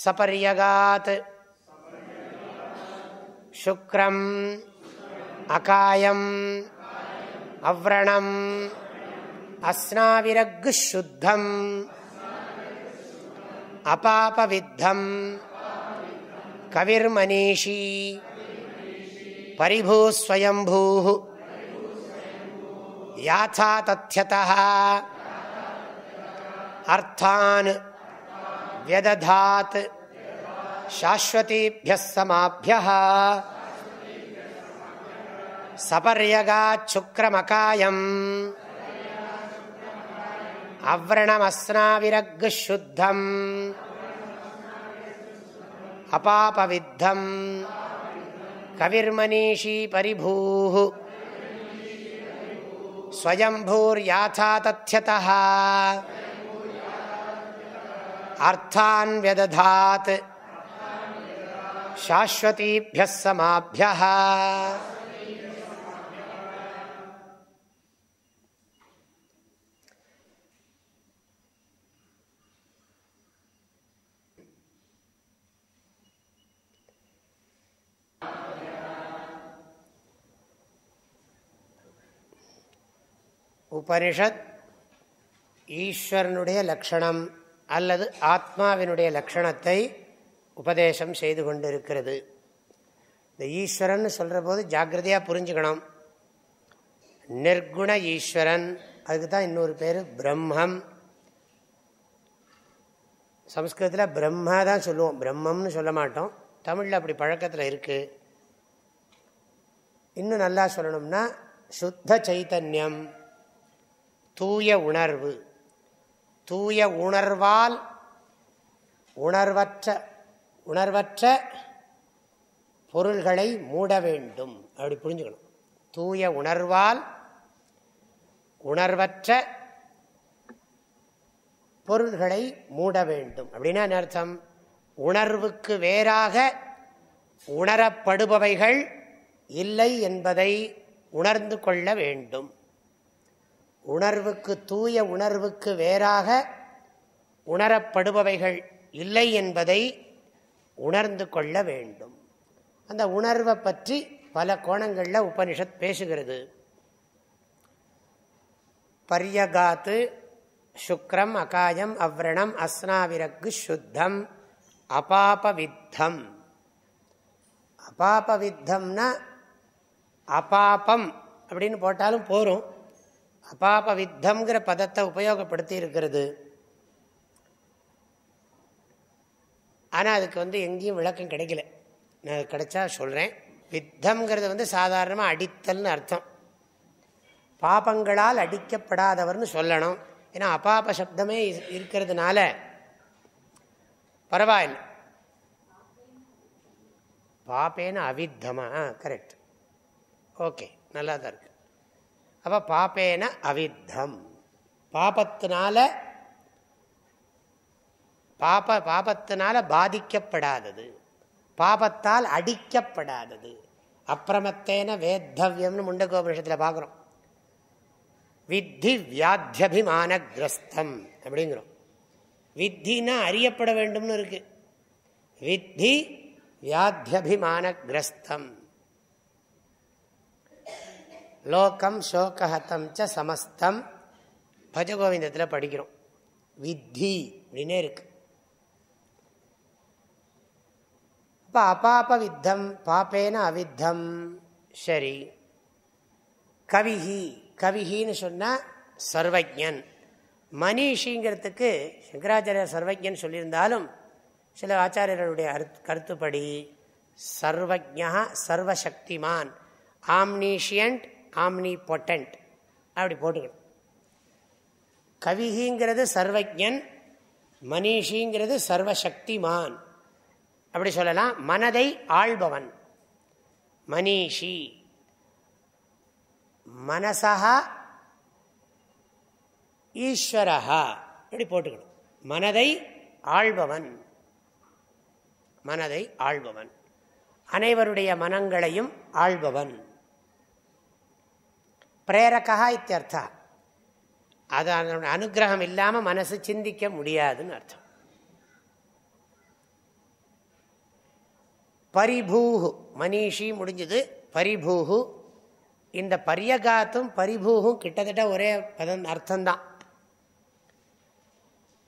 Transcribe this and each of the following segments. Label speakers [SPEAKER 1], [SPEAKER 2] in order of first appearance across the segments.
[SPEAKER 1] சபரியகாத் சுக்ரம் அகாயம் அவ்ரணம் அஸ்னாவிரகு சுத்தம் அபாபவித்தம் கவிர்மனீஷி பரிபூஸ்வயம்பூ யாத்தா தத்தியதா அர்த்தான் व्यदधात् शाश्वतीभ्यः समाभ्यः सपर्यगाच्छुक्रमकायम् अव्रणमस्नाविरग्शुद्धम् अपापविद्धम् कविर्मनीषी परिभूः स्वयम्भूर्याथा तथ्यतः अर्थान् व्यदधात् शाश्वतीभ्यः समाभ्यः உபனிஷத் ஈஸ்வரனுடைய லக்ஷணம் அல்லது ஆத்மாவினுடைய லக்ஷணத்தை உபதேசம் செய்து கொண்டிருக்கிறது இந்த ஈஸ்வரன் சொல்கிற போது ஜாக்கிரதையாக புரிஞ்சுக்கணும் நிர்குண ஈஸ்வரன் அதுக்கு தான் இன்னொரு பேர் பிரம்மம் சம்ஸ்கிருதத்தில் பிரம்மா தான் சொல்லுவோம் பிரம்மம்னு சொல்ல மாட்டோம் தமிழில் அப்படி பழக்கத்தில் இருக்குது இன்னும் நல்லா சொல்லணும்னா சுத்த சைத்தன்யம் தூய உணர்வு தூய உணர்வால் உணர்வற்ற உணர்வற்ற பொருள்களை மூட வேண்டும் அப்படி புரிஞ்சுக்கணும் தூய உணர்வால் உணர்வற்ற பொருள்களை மூட வேண்டும் அப்படின்னா அர்த்தம் உணர்வுக்கு வேறாக உணரப்படுபவைகள் இல்லை என்பதை உணர்ந்து கொள்ள வேண்டும் உணர்வுக்கு தூய உணர்வுக்கு வேறாக உணரப்படுபவைகள் இல்லை என்பதை உணர்ந்து கொள்ள வேண்டும் அந்த உணர்வை பற்றி பல கோணங்களில் உபனிஷத் பேசுகிறது பரியகாத்து சுக்ரம் அகாயம் அவ்ரணம் அஸ்னாவிரக்கு சுத்தம் அபாபவித்தம் அபாபவித்தம்னா அபாபம் அப்படின்னு போட்டாலும் போகும் அபாப வித்தம்ங்கிற பதத்தை உபயோகப்படுத்தி இருக்கிறது ஆனால் அதுக்கு வந்து எங்கேயும் விளக்கம் கிடைக்கல நான் கிடைச்சா சொல்கிறேன் வித்தம்ங்கிறது வந்து சாதாரணமாக அடித்தல்னு அர்த்தம் பாபங்களால் அடிக்கப்படாதவர்னு சொல்லணும் ஏன்னா அபாப சப்தமே இருக்கிறதுனால பரவாயில்ல பாப்பேன்னு அவித்தமா கரெக்ட் ஓகே நல்லா தான் இருக்கு அப்போ பாப்பேன அவித்தம் பாபத்தினால பாப பாபத்தினால பாதிக்கப்படாதது பாபத்தால் அடிக்கப்படாதது அப்பிரமத்தேன வேத்தவியம்னு முண்டகோபுரிஷத்தில் பார்க்குறோம் வித்தி வியாத்தியபிமான கிரஸ்தம் அப்படிங்கிறோம் வித்தின்னா அறியப்பட வேண்டும்னு இருக்கு வித்தி வியாத்தியபிமான கிரஸ்தம் லோகம் சோகஹத்தம் ச சமஸ்தம் பஜகோவிந்தத்தில் படிக்கிறோம் வித்தி அப்படின்னே இருக்கு இப்போ அபாப வித்தம் பாப்பேன அவித்தம் சரி கவிஹி கவிஹின்னு சொன்னால் சர்வஜன் மனிஷிங்கிறதுக்கு சங்கராச்சாரிய சர்வஜன் சொல்லியிருந்தாலும் சில ஆச்சாரியர்களுடைய கருத்துப்படி சர்வஜா சர்வசக்திமான் ஆம்னீஷியன்ட் ஆம்னி பொட்டன்ட் அப்படி போட்டுக்கணும் கவிகிங்கிறது சர்வஜன் மனிஷிங்கிறது சர்வசக்திமான் அப்படி சொல்லலாம் மனதை ஆள்பவன் மனிஷி மனசா ஈஸ்வரஹா இப்படி போட்டுக்கணும் மனதை ஆள்பவன் மனதை ஆள்பவன் அனைவருடைய மனங்களையும் ஆள்பவன் பிரேரகா இத்தியர்த்தா அது அதனுடைய அனுகிரகம் இல்லாமல் மனசு சிந்திக்க முடியாதுன்னு அர்த்தம் பரிபூகு மனிஷி முடிஞ்சது பரிபூகு இந்த பரியகாத்தும் பரிபூகும் கிட்டத்தட்ட ஒரே பதன் அர்த்தந்தான்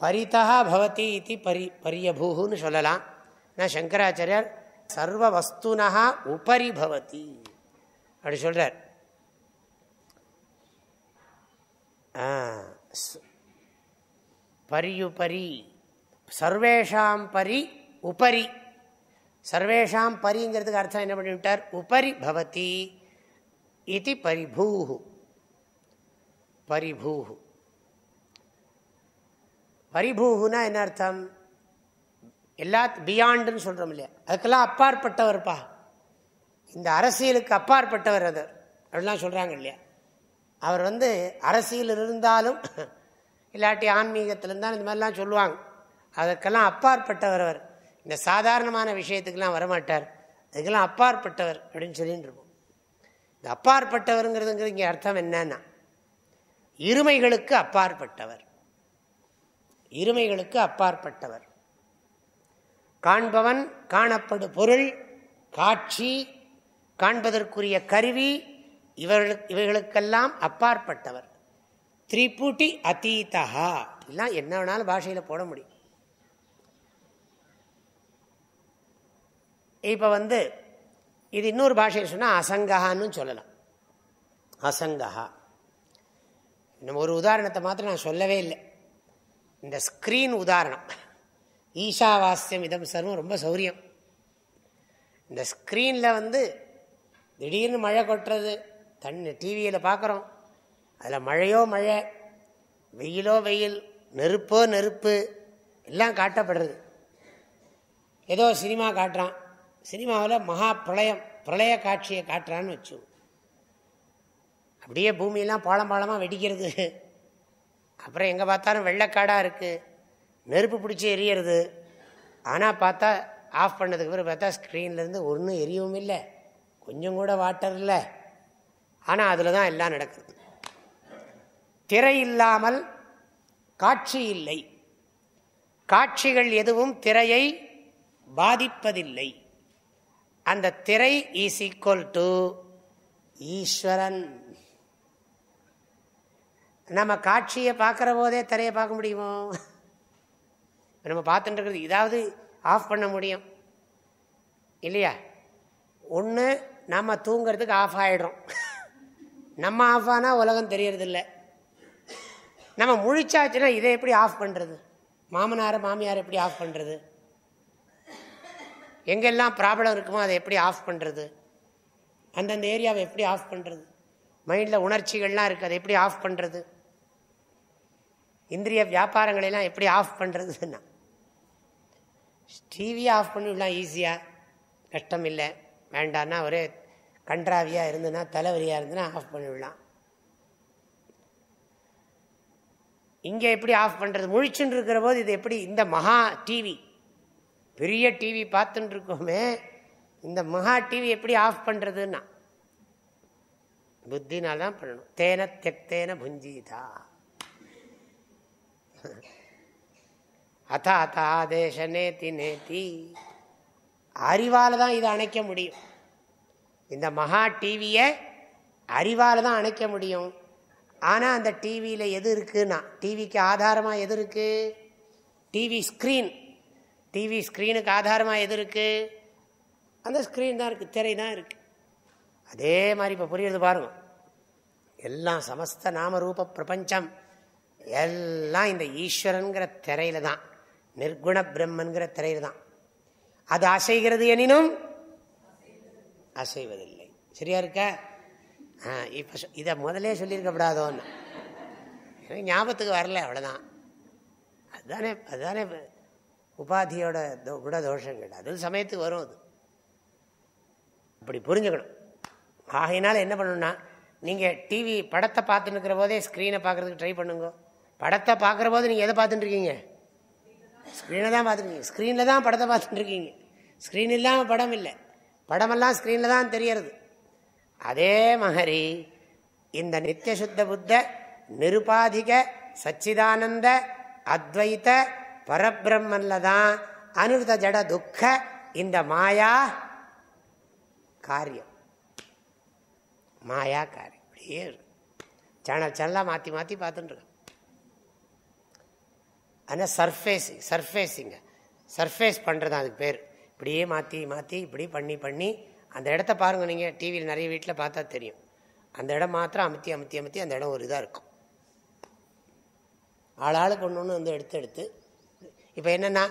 [SPEAKER 1] பரிதா பவதி இது பரி பரியபூகுன்னு சொல்லலாம் நான் சங்கராச்சாரியர் சர்வ வஸ்துனா உபரி பவதி அப்படி சொல்கிறார் பரியுபரி சர்வேஷாம் பரி உபரி சர்வேஷாம் பரிங்கிறதுக்கு அர்த்தம் என்ன பண்ணிவிட்டார் உபரி பவதி இது பரிபூஹு பரிபூஹு பரிபூஹுனா என்ன அர்த்தம் எல்லா பியாண்டுன்னு சொல்கிறோம் இல்லையா அதுக்கெல்லாம் அப்பாற்பட்டவர்ப்பா இந்த அரசியலுக்கு அப்பாற்பட்டவர் அது அப்படிலாம் சொல்கிறாங்க இல்லையா அவர் வந்து அரசியல் இருந்தாலும் இல்லாட்டி ஆன்மீகத்தில் இருந்தாலும் இந்த மாதிரிலாம் சொல்லுவாங்க அதற்கெல்லாம் அப்பாற்பட்டவர் அவர் இந்த சாதாரணமான விஷயத்துக்கெல்லாம் வரமாட்டார் அதுக்கெல்லாம் அப்பாற்பட்டவர் அப்படின்னு சொல்லிட்டு இருப்போம் இந்த அப்பாற்பட்டவருங்கிறதுங்கிறது இங்கே அர்த்தம் என்னன்னா இருமைகளுக்கு அப்பாற்பட்டவர் இருமைகளுக்கு அப்பாற்பட்டவர் காண்பவன் காணப்படும் பொருள் காட்சி காண்பதற்குரிய கருவி இவர்களுக்கு இவைகளுக்கெல்லாம் அப்பாற்பட்டவர் திரிபுட்டி அத்தீதா எல்லாம் என்ன வேணாலும் பாஷையில் போட முடியும் இப்போ வந்து இது இன்னொரு பாஷையில் சொன்னால் அசங்கஹான்னு சொல்லலாம் அசங்கஹா நம்ம ஒரு உதாரணத்தை மாத்திரம் நான் சொல்லவே இல்லை இந்த ஸ்க்ரீன் உதாரணம் ஈஷாவாஸ்யம் இதம் சர்வம் ரொம்ப சௌரியம் இந்த ஸ்க்ரீனில் வந்து திடீர்னு மழை கொட்டுறது தண்ணி டிவியில் பார்க்குறோம் அதில் மழையோ மழை வெயிலோ வெயில் நெருப்போ நெருப்பு எல்லாம் காட்டப்படுறது ஏதோ சினிமா காட்டுறான் சினிமாவில் மகா பிரளயம் பிரளய காட்சியை காட்டுறான்னு வச்சு அப்படியே பூமியெல்லாம் பாலம் பாலமாக வெடிக்கிறது அப்புறம் எங்கே பார்த்தாலும் வெள்ளைக்காடாக இருக்குது நெருப்பு பிடிச்சி எரியறது ஆனால் பார்த்தா ஆஃப் பண்ணதுக்கு பிறகு பார்த்தா ஸ்க்ரீன்லேருந்து ஒன்றும் எரியவும் இல்லை கொஞ்சம் கூட வாட்டர் இல்லை ஆனால் அதில் தான் எல்லாம் நடக்குது திரை இல்லாமல் காட்சி இல்லை காட்சிகள் எதுவும் திரையை பாதிப்பதில்லை அந்த திரை இஸ் ஈக்குவல் டு ஈஸ்வரன் நம்ம காட்சியை பார்க்குற போதே திரையை பார்க்க முடியுமோ நம்ம பார்த்துட்டு இருக்கிறது இதாவது ஆஃப் பண்ண முடியும் இல்லையா ஒன்று நம்ம தூங்கிறதுக்கு ஆஃப் ஆகிடும் நம்ம ஆஃப் ஆனால் உலகம் தெரியறதில்ல நம்ம முழிச்சாச்சுன்னா இதை எப்படி ஆஃப் பண்ணுறது மாமனாரை மாமியார் எப்படி ஆஃப் பண்ணுறது எங்கெல்லாம் ப்ராப்ளம் இருக்குமோ அதை எப்படி ஆஃப் பண்ணுறது அந்தந்த ஏரியாவை எப்படி ஆஃப் பண்ணுறது மைண்டில் உணர்ச்சிகள்லாம் இருக்குது அதை எப்படி ஆஃப் பண்ணுறது இந்திரிய வியாபாரங்களெல்லாம் எப்படி ஆஃப் பண்ணுறதுன்னா டிவியை ஆஃப் பண்ணிவிடலாம் ஈஸியாக கஷ்டம் இல்லை வேண்டான்னா ஒரே கன்றாவியாக இருந்ததுன்னா தலைவலியாக இருந்ததுன்னா ஆஃப் பண்ணிவிடலாம் இங்கே எப்படி ஆஃப் பண்ணுறது முழிச்சுன்னு இருக்கிற போது இது எப்படி இந்த மகா டிவி பெரிய டிவி பார்த்துட்டு இருக்கோமே இந்த மகா டிவி எப்படி ஆஃப் பண்ணுறதுன்னா புத்தினால் தான் பண்ணணும் தேன தெக்தேன புஞ்சிதா அதா தா தேச நேத்தி நேத்தி அறிவால் தான் இதை அணைக்க முடியும் இந்த மகா டிவியை அறிவால் தான் அணைக்க முடியும் ஆனால் அந்த டிவியில் எது இருக்குன்னா டிவிக்கு ஆதாரமாக எது இருக்குது டிவி ஸ்க்ரீன் டிவி ஸ்க்ரீனுக்கு ஆதாரமாக எது இருக்குது அந்த ஸ்க்ரீன் தான் இருக்குது திரை தான் இருக்குது அதே மாதிரி இப்போ புரியுறது பாருங்க எல்லாம் சமஸ்த நாமரூப பிரபஞ்சம் எல்லாம் இந்த ஈஸ்வரனுங்கிற திரையில் தான் நிர்குண பிரம்மன்கிற திரையில் தான் அது அசைகிறது எனினும் அசைவதில்லை சரியா இருக்கா ஆ இப்போ இதை முதலே சொல்லியிருக்கப்படாதோன்னு எனக்கு ஞாபகத்துக்கு வரல அவ்வளோதான் அதுதானே அதுதானே உபாதியோட குண கிடையாது அது சமயத்துக்கு வரும் அது அப்படி புரிஞ்சுக்கணும் ஆகையினால என்ன பண்ணணும்னா நீங்கள் டிவி படத்தை பார்த்துன்னு போதே ஸ்க்ரீனை பார்க்குறதுக்கு ட்ரை பண்ணுங்க படத்தை பார்க்குற போது நீங்கள் எதை பார்த்துட்டுருக்கீங்க ஸ்க்ரீனை தான் பார்த்துருக்கீங்க ஸ்க்ரீனில் தான் படத்தை பார்த்துட்டுருக்கீங்க ஸ்க்ரீன் இல்லாமல் படம் இல்லை படமெல்லாம் ஸ்க்ரீனில் தான் தெரியறது அதே மாதிரி இந்த நித்தியசுத்த புத்த நிருபாதிக சச்சிதானந்த அத்வைத்த பரபிரம்மன்ல தான் அனுத ஜட துக்க இந்த மாயா காரியம் மாயா காரியம் இப்படியே சேனல் சேனலாக மாற்றி மாற்றி பார்த்துட்டுருக்கோம் ஆனால் சர்ஃபேஸிங் சர்ஃபேஸிங்க சர்ஃபேஸ் பண்ணுறது அதுக்கு பேர் இப்படியே மாற்றி மாற்றி இப்படி பண்ணி பண்ணி அந்த இடத்த பாருங்கள் நீங்கள் டிவியில் நிறைய வீட்டில் பார்த்தா தெரியும் அந்த இடம் மாத்திரம் அமுத்தி அமுத்தி அமுத்தி அந்த இடம் ஒரு இதாக இருக்கும் ஆளாளுக்கு ஒன்று ஒன்று வந்து எடுத்து எடுத்து இப்போ என்னென்னா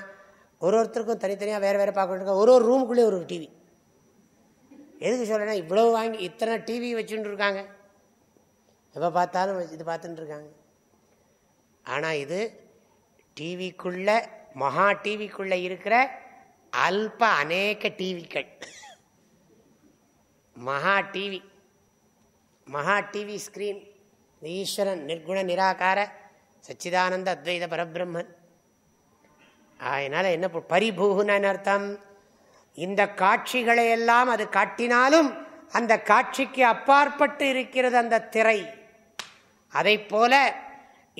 [SPEAKER 1] ஒரு ஒருத்தருக்கும் தனித்தனியாக வேறு வேறு பார்க்கணும் ஒரு ஒரு ரூமுக்குள்ளேயே ஒரு டிவி எதுக்கு சொல்கிறேன்னா இவ்வளோ வாங்கி இத்தனை டிவி வச்சுட்டு இருக்காங்க எப்போ பார்த்தாலும் இது பார்த்துட்டு இருக்காங்க ஆனால் இது டிவிக்குள்ளே மகா டிவிக்குள்ளே இருக்கிற அல்ப அநேக டிவிக்கள் மகா டிவி மகா டிவி ஸ்கிரீன் ஈஸ்வரன் நிர்குண நிராகார சச்சிதானந்த அத்வைத பரபிரம்மன் அதனால் என்ன பரிபூகுன்னு அர்த்தம் இந்த காட்சிகளை எல்லாம் அது காட்டினாலும் அந்த காட்சிக்கு அப்பாற்பட்டு இருக்கிறது அந்த திரை அதை போல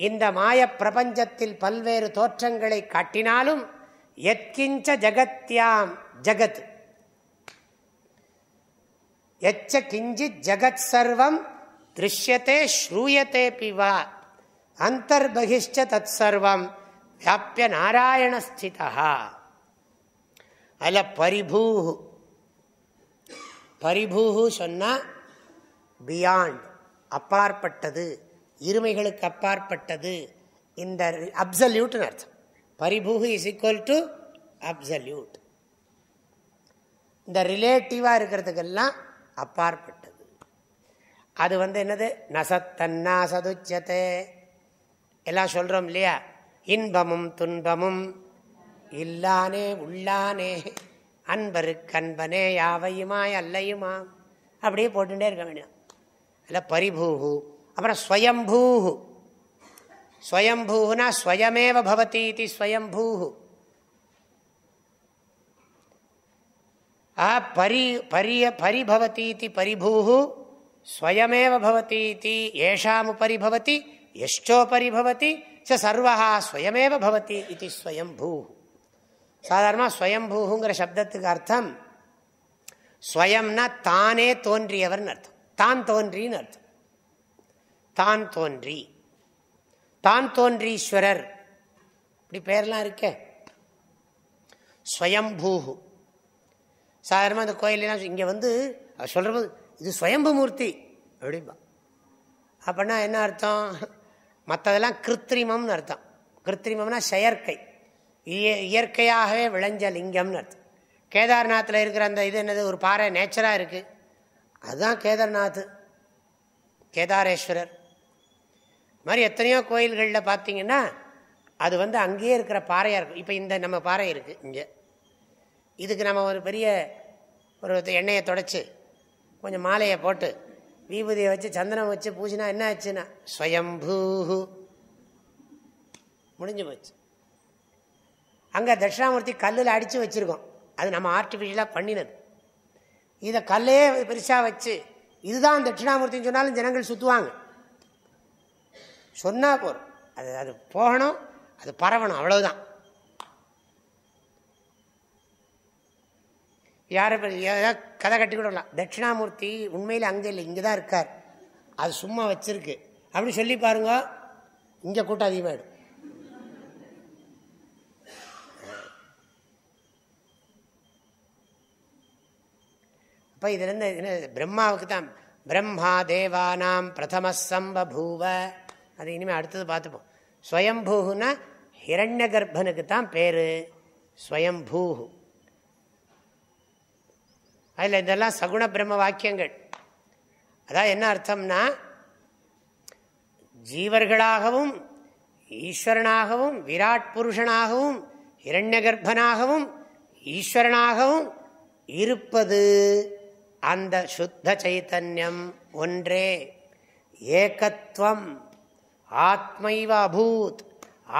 [SPEAKER 1] இந்த மாய பிரபஞ்சத்தில் பல்வேறு தோற்றங்களை காட்டினாலும் எத்கிஞ்ச ஜகத்யாம் ஜகத் எச்ச கிஞ்சித் ஜகத் சர்வம் திருஷ்யத்தை ஸ்ரூயத்தை பிவா அந்தர்பகிஷ்ட தத் சர்வம் வியாபிய நாராயணஸ்திதா அதில் பரிபூஹு பரிபூஹு சொன்னா பியாண்ட் அப்பாற்பட்டது இருமைகளுக்கு அப்பாற்பட்டது இந்த அப்சல்யூட்னு அர்த்தம் பரிபூகு இஸ் ஈக்குவல் டு அப்சல்யூட் இந்த ரிலேட்டிவாக இருக்கிறதுக்கெல்லாம் அப்பாற்பட்டது அது வந்து என்னது நசத்தன்னா சதுச்சதே எல்லாம் சொல்கிறோம் இல்லையா இன்பமும் துன்பமும் இல்லானே உள்ளானே அன்பரு கண்பனே யாவையுமாய் அல்லையுமா அப்படியே போட்டுட்டே இருக்க வேண்டியது இல்லை பரிபூஹு அப்புறம் ஸ்வயம்பூஹு स्वयंभूना स्वयमेव भवती इति स्वयंभू आ परि परि परिभवती इति परिभू स्वयमेव भवती इति येषामुपरि भवति यश्चोपरि भवति स सर्वः स्वयमेव भवति इति स्वयंभू சாதாரணமாக ஸ்வயம்பூங்கிற சப்தத்துக்கு அர்த்தம் ஸ்வயம்னா தானே தோன்றியவர்னு அர்த்தம் தான் தோன்றின்னு அர்த்தம் தான் தோன்றி தான் தோன்றீஸ்வரர் இப்படி பேர்லாம் இருக்கே ஸ்வயம்பூஹு சாதாரணமாக அந்த கோயிலெலாம் இங்கே வந்து சொல்கிறபோது இது ஸ்வயம்பு மூர்த்தி அப்படிம்பா அப்படின்னா என்ன அர்த்தம் மற்றதெல்லாம் கிருத்திரிமம்னு அர்த்தம் கிருத்திரிமம்னா செயற்கை இயற்கையாகவே விளைஞ்ச லிங்கம்னு அர்த்தம் கேதார்நாத்தில் இருக்கிற அந்த இது என்னது ஒரு பாறை நேச்சராக இருக்குது அதுதான் கேதார்நாத் கேதாரேஸ்வரர் மாதிரி எத்தனையோ கோயில்களில் பார்த்தீங்கன்னா அது வந்து அங்கேயே இருக்கிற பாறையாக இருக்கும் இப்போ இந்த நம்ம பாறை இருக்குது இங்கே இதுக்கு நம்ம ஒரு பெரிய ஒரு எண்ணெயை தொடச்சி கொஞ்சம் மாலையை போட்டு வீபூதியை வச்சு சந்தனம் வச்சு பூஜினா என்ன ஆச்சுன்னா ஸ்வயம்பூ முடிஞ்சு போச்சு அங்கே தட்சிணாமூர்த்தி கல்லில் அடித்து வச்சுருக்கோம் அது நம்ம ஆர்டிஃபிஷியலாக பண்ணினது இதை கல்லையே பெருசாக வச்சு இதுதான் தட்சிணாமூர்த்தின்னு சொன்னாலும் ஜனங்கள் சுற்றுவாங்க சொன்னால் போகிறோம் அது அது போகணும் அது பரவணும் அவ்வளவுதான் யாரை ஏதாவது கதை கட்டி கூட தட்சிணாமூர்த்தி உண்மையில் அங்கே இல்லை இங்கே தான் இருக்கார் அது சும்மா வச்சிருக்கு அப்படி சொல்லி பாருங்க இங்கே கூட்டம் அதிகமாகிடும் அப்போ இதுலேருந்து என்ன பிரம்மாவுக்கு தான் பிரம்மா தேவானாம் பிரதம சம்பூவ அது இனிமேல் அடுத்தது பார்த்துப்போம் ஸ்வயம்பூகுனா ஹிரண்ய கர்ப்பனுக்கு தான் பேர் ஸ்வயம்பூஹு அதில் இதெல்லாம் சகுண பிரம்ம வாக்கியங்கள் அதான் என்ன அர்த்தம்னா ஜீவர்களாகவும் ஈஸ்வரனாகவும் விராட் புருஷனாகவும் இரண்ய கர்ப்பனாகவும் ஈஸ்வரனாகவும் இருப்பது அந்த சுத்த சைத்தன்யம் ஒன்றே ஏகத்துவம் ஆத்மைவ அபூத்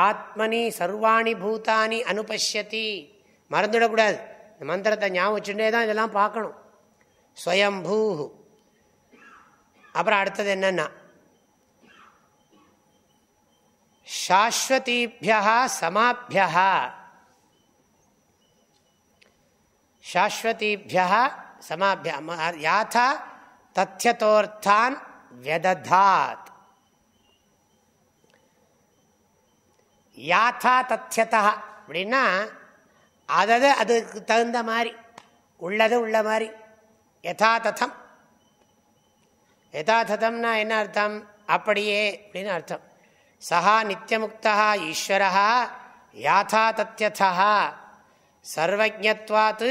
[SPEAKER 1] ஆத்மனி சர்வாணி பூத்தானி அனுபஷ்யதி மறந்துடக்கூடாது இந்த மந்திரத்தை ஞாபகம் வச்சுட்டே தான் இதெல்லாம் பார்க்கணும் ஸ்வயம்பூ அப்புறம் அடுத்தது என்னன்னா சாஸ்வதீபியா சமாபியா சாஸ்வதீபியா சமாபியா யாத்தா தத்தியதோர்த்தான் வெததாத் யாத்தா தத்தியதா அப்படின்னா அதது அதுக்கு தகுந்த மாதிரி உள்ளது உள்ள மாதிரி யதாததம் யதாததம்னா என்ன அர்த்தம் அப்படியே அப்படின்னு அர்த்தம் சஹா நித்தியமுக்தா ஈஸ்வரா யாத்தா தத்தியதா சர்வஜத்வாத்து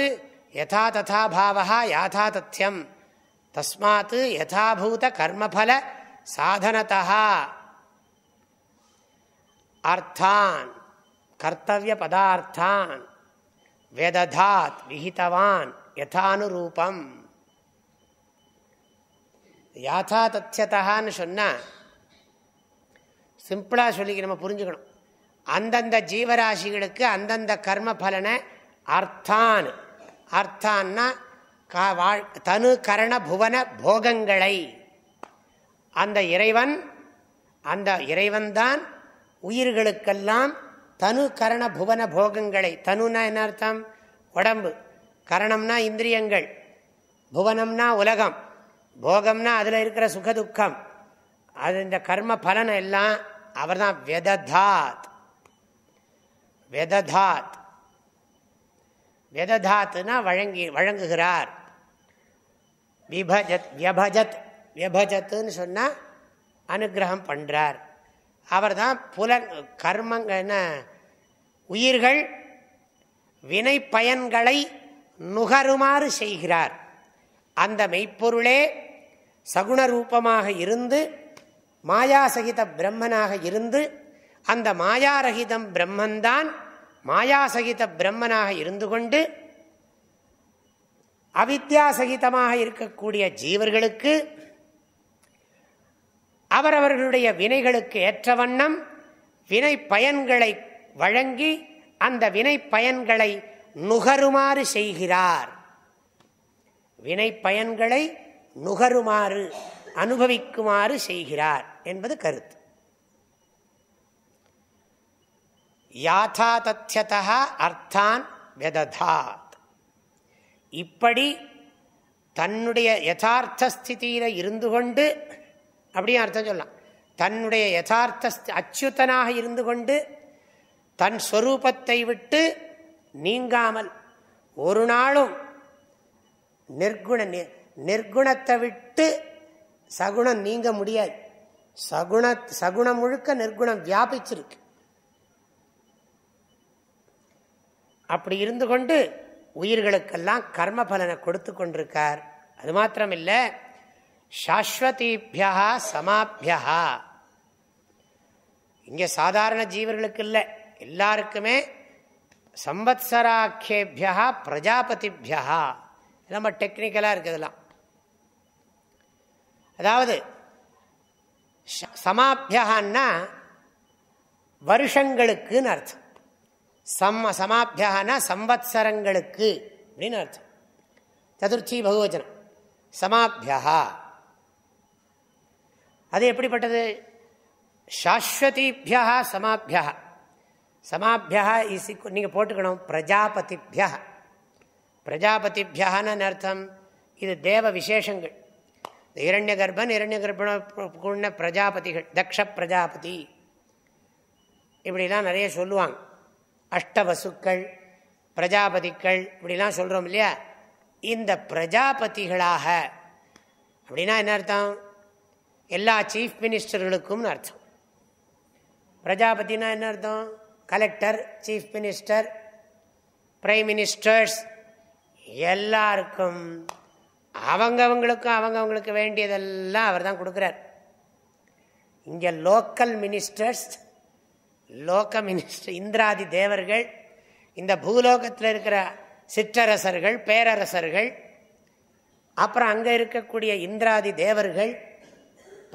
[SPEAKER 1] யதா ததா பாவா யாதா தத்யம் தஸ்மாத் யதாபூத கர்மபல சாதனதா அர்த்தான் கர்த்தவிய பதார்த்தான் வேததாத் விஹிதவான் யதானுரூபம் யாத்தா தத்தியதான்னு சொன்னால் சிம்பிளாக சொல்லி நம்ம புரிஞ்சுக்கணும் அந்தந்த ஜீவராசிகளுக்கு அந்தந்த கர்ம பலனை அர்த்தான் அர்த்தான்னா கா வாழ் தனு கரண புவன போகங்களை அந்த இறைவன் அந்த இறைவன்தான் உயிர்களுக்கெல்லாம் தனு கரண புவன போகங்களை தனுனா என்ன அர்த்தம் உடம்பு கரணம்னா இந்திரியங்கள் புவனம்னா உலகம் போகம்னா அதில் இருக்கிற சுகதுக்கம் அது இந்த கர்ம பலனை எல்லாம் அவர் தான் வெததாத் வெததாத் வெததாத்துனா வழங்கி வழங்குகிறார் விபஜத் வியபஜத் வியபஜத்துன்னு சொன்னால் அனுகிரகம் பண்ணுறார் அவர் தான் புல கர்மங்க என்ன உயிர்கள் வினை பயன்களை நுகருமாறு செய்கிறார் அந்த மெய்ப்பொருளே சகுண ரூபமாக இருந்து மாயாசகித பிரம்மனாக இருந்து அந்த மாயாரகிதம் பிரம்மன்தான் மாயாசகித பிரம்மனாக இருந்து கொண்டு அவித்யாசகிதமாக இருக்கக்கூடிய ஜீவர்களுக்கு அவரவர்களுடைய வினைகளுக்கு ஏற்ற வண்ணம் வினை பயன்களை வழங்கி அந்த வினை பயன்களை நுகருமாறு செய்கிறார் வினை பயன்களை நுகருமாறு அனுபவிக்குமாறு செய்கிறார் என்பது கருத்து யாதா அர்த்தான் வெததாத் இப்படி தன்னுடைய யதார்த்த ஸ்திதியில் இருந்து கொண்டு அப்படியே அர்த்தம் சொல்லலாம் தன்னுடைய யதார்த்த அச்சுத்தனாக இருந்து கொண்டு தன் ஸ்வரூபத்தை விட்டு நீங்காமல் ஒரு நாளும் நிர்குண நிர்குணத்தை விட்டு சகுணம் நீங்க முடியாது சகுண சகுணம் முழுக்க நிர்குணம் வியாபிச்சிருக்கு அப்படி இருந்து கொண்டு உயிர்களுக்கெல்லாம் கர்ம பலனை கொடுத்து கொண்டிருக்கார் அது மாத்திரமில்லை சாஸ்வதீபியா சமாபியா இங்கே சாதாரண ஜீவர்களுக்கு இல்லை எல்லாருக்குமே சம்பத்சராக்கியேபியா பிரஜாபதிபியா நம்ம டெக்னிக்கலாக இருக்குதுலாம் அதாவது சமாபியகான்னா வருஷங்களுக்குன்னு அர்த்தம் சம் சமாபியகானா சம்பத்சரங்களுக்கு அப்படின்னு அர்த்தம் சதுர்த்தி பகுவஜனம் சமாபியகா அது எப்படிப்பட்டது சாஸ்வதிபியா சமாபியா சமாபியா இசி நீங்கள் போட்டுக்கணும் பிரஜாபதிபியா பிரஜாபதிபியான்னு அர்த்தம் இது தேவ விசேஷங்கள் இரண்ய கர்ப்பன் இரண்ய கர்ப்பண பிரஜாபதிகள் தக்ஷ பிரஜாபதி இப்படிலாம் நிறைய சொல்லுவாங்க அஷ்டவசுக்கள் பிரஜாபதிகள் இப்படிலாம் சொல்கிறோம் இல்லையா இந்த பிரஜாபதிகளாக அப்படின்னா என்ன அர்த்தம் எல்லா சீஃப் மினிஸ்டர்களுக்கும்னு அர்த்தம் பிரஜாபதினா என்ன அர்த்தம் collector chief minister prime ministers எல்லாருக்கும் அவங்கவங்களுக்கும் அவங்கவங்களுக்கு வேண்டியதெல்லாம் அவர் தான் கொடுக்குறார் இங்கே லோக்கல் மினிஸ்டர்ஸ் லோக்க மினிஸ்டர் இந்திராதி தேவர்கள் இந்த பூலோகத்தில் இருக்கிற சிற்றரசர்கள் பேரரசர்கள் அப்புறம் அங்கே இருக்கக்கூடிய இந்திராதி தேவர்கள்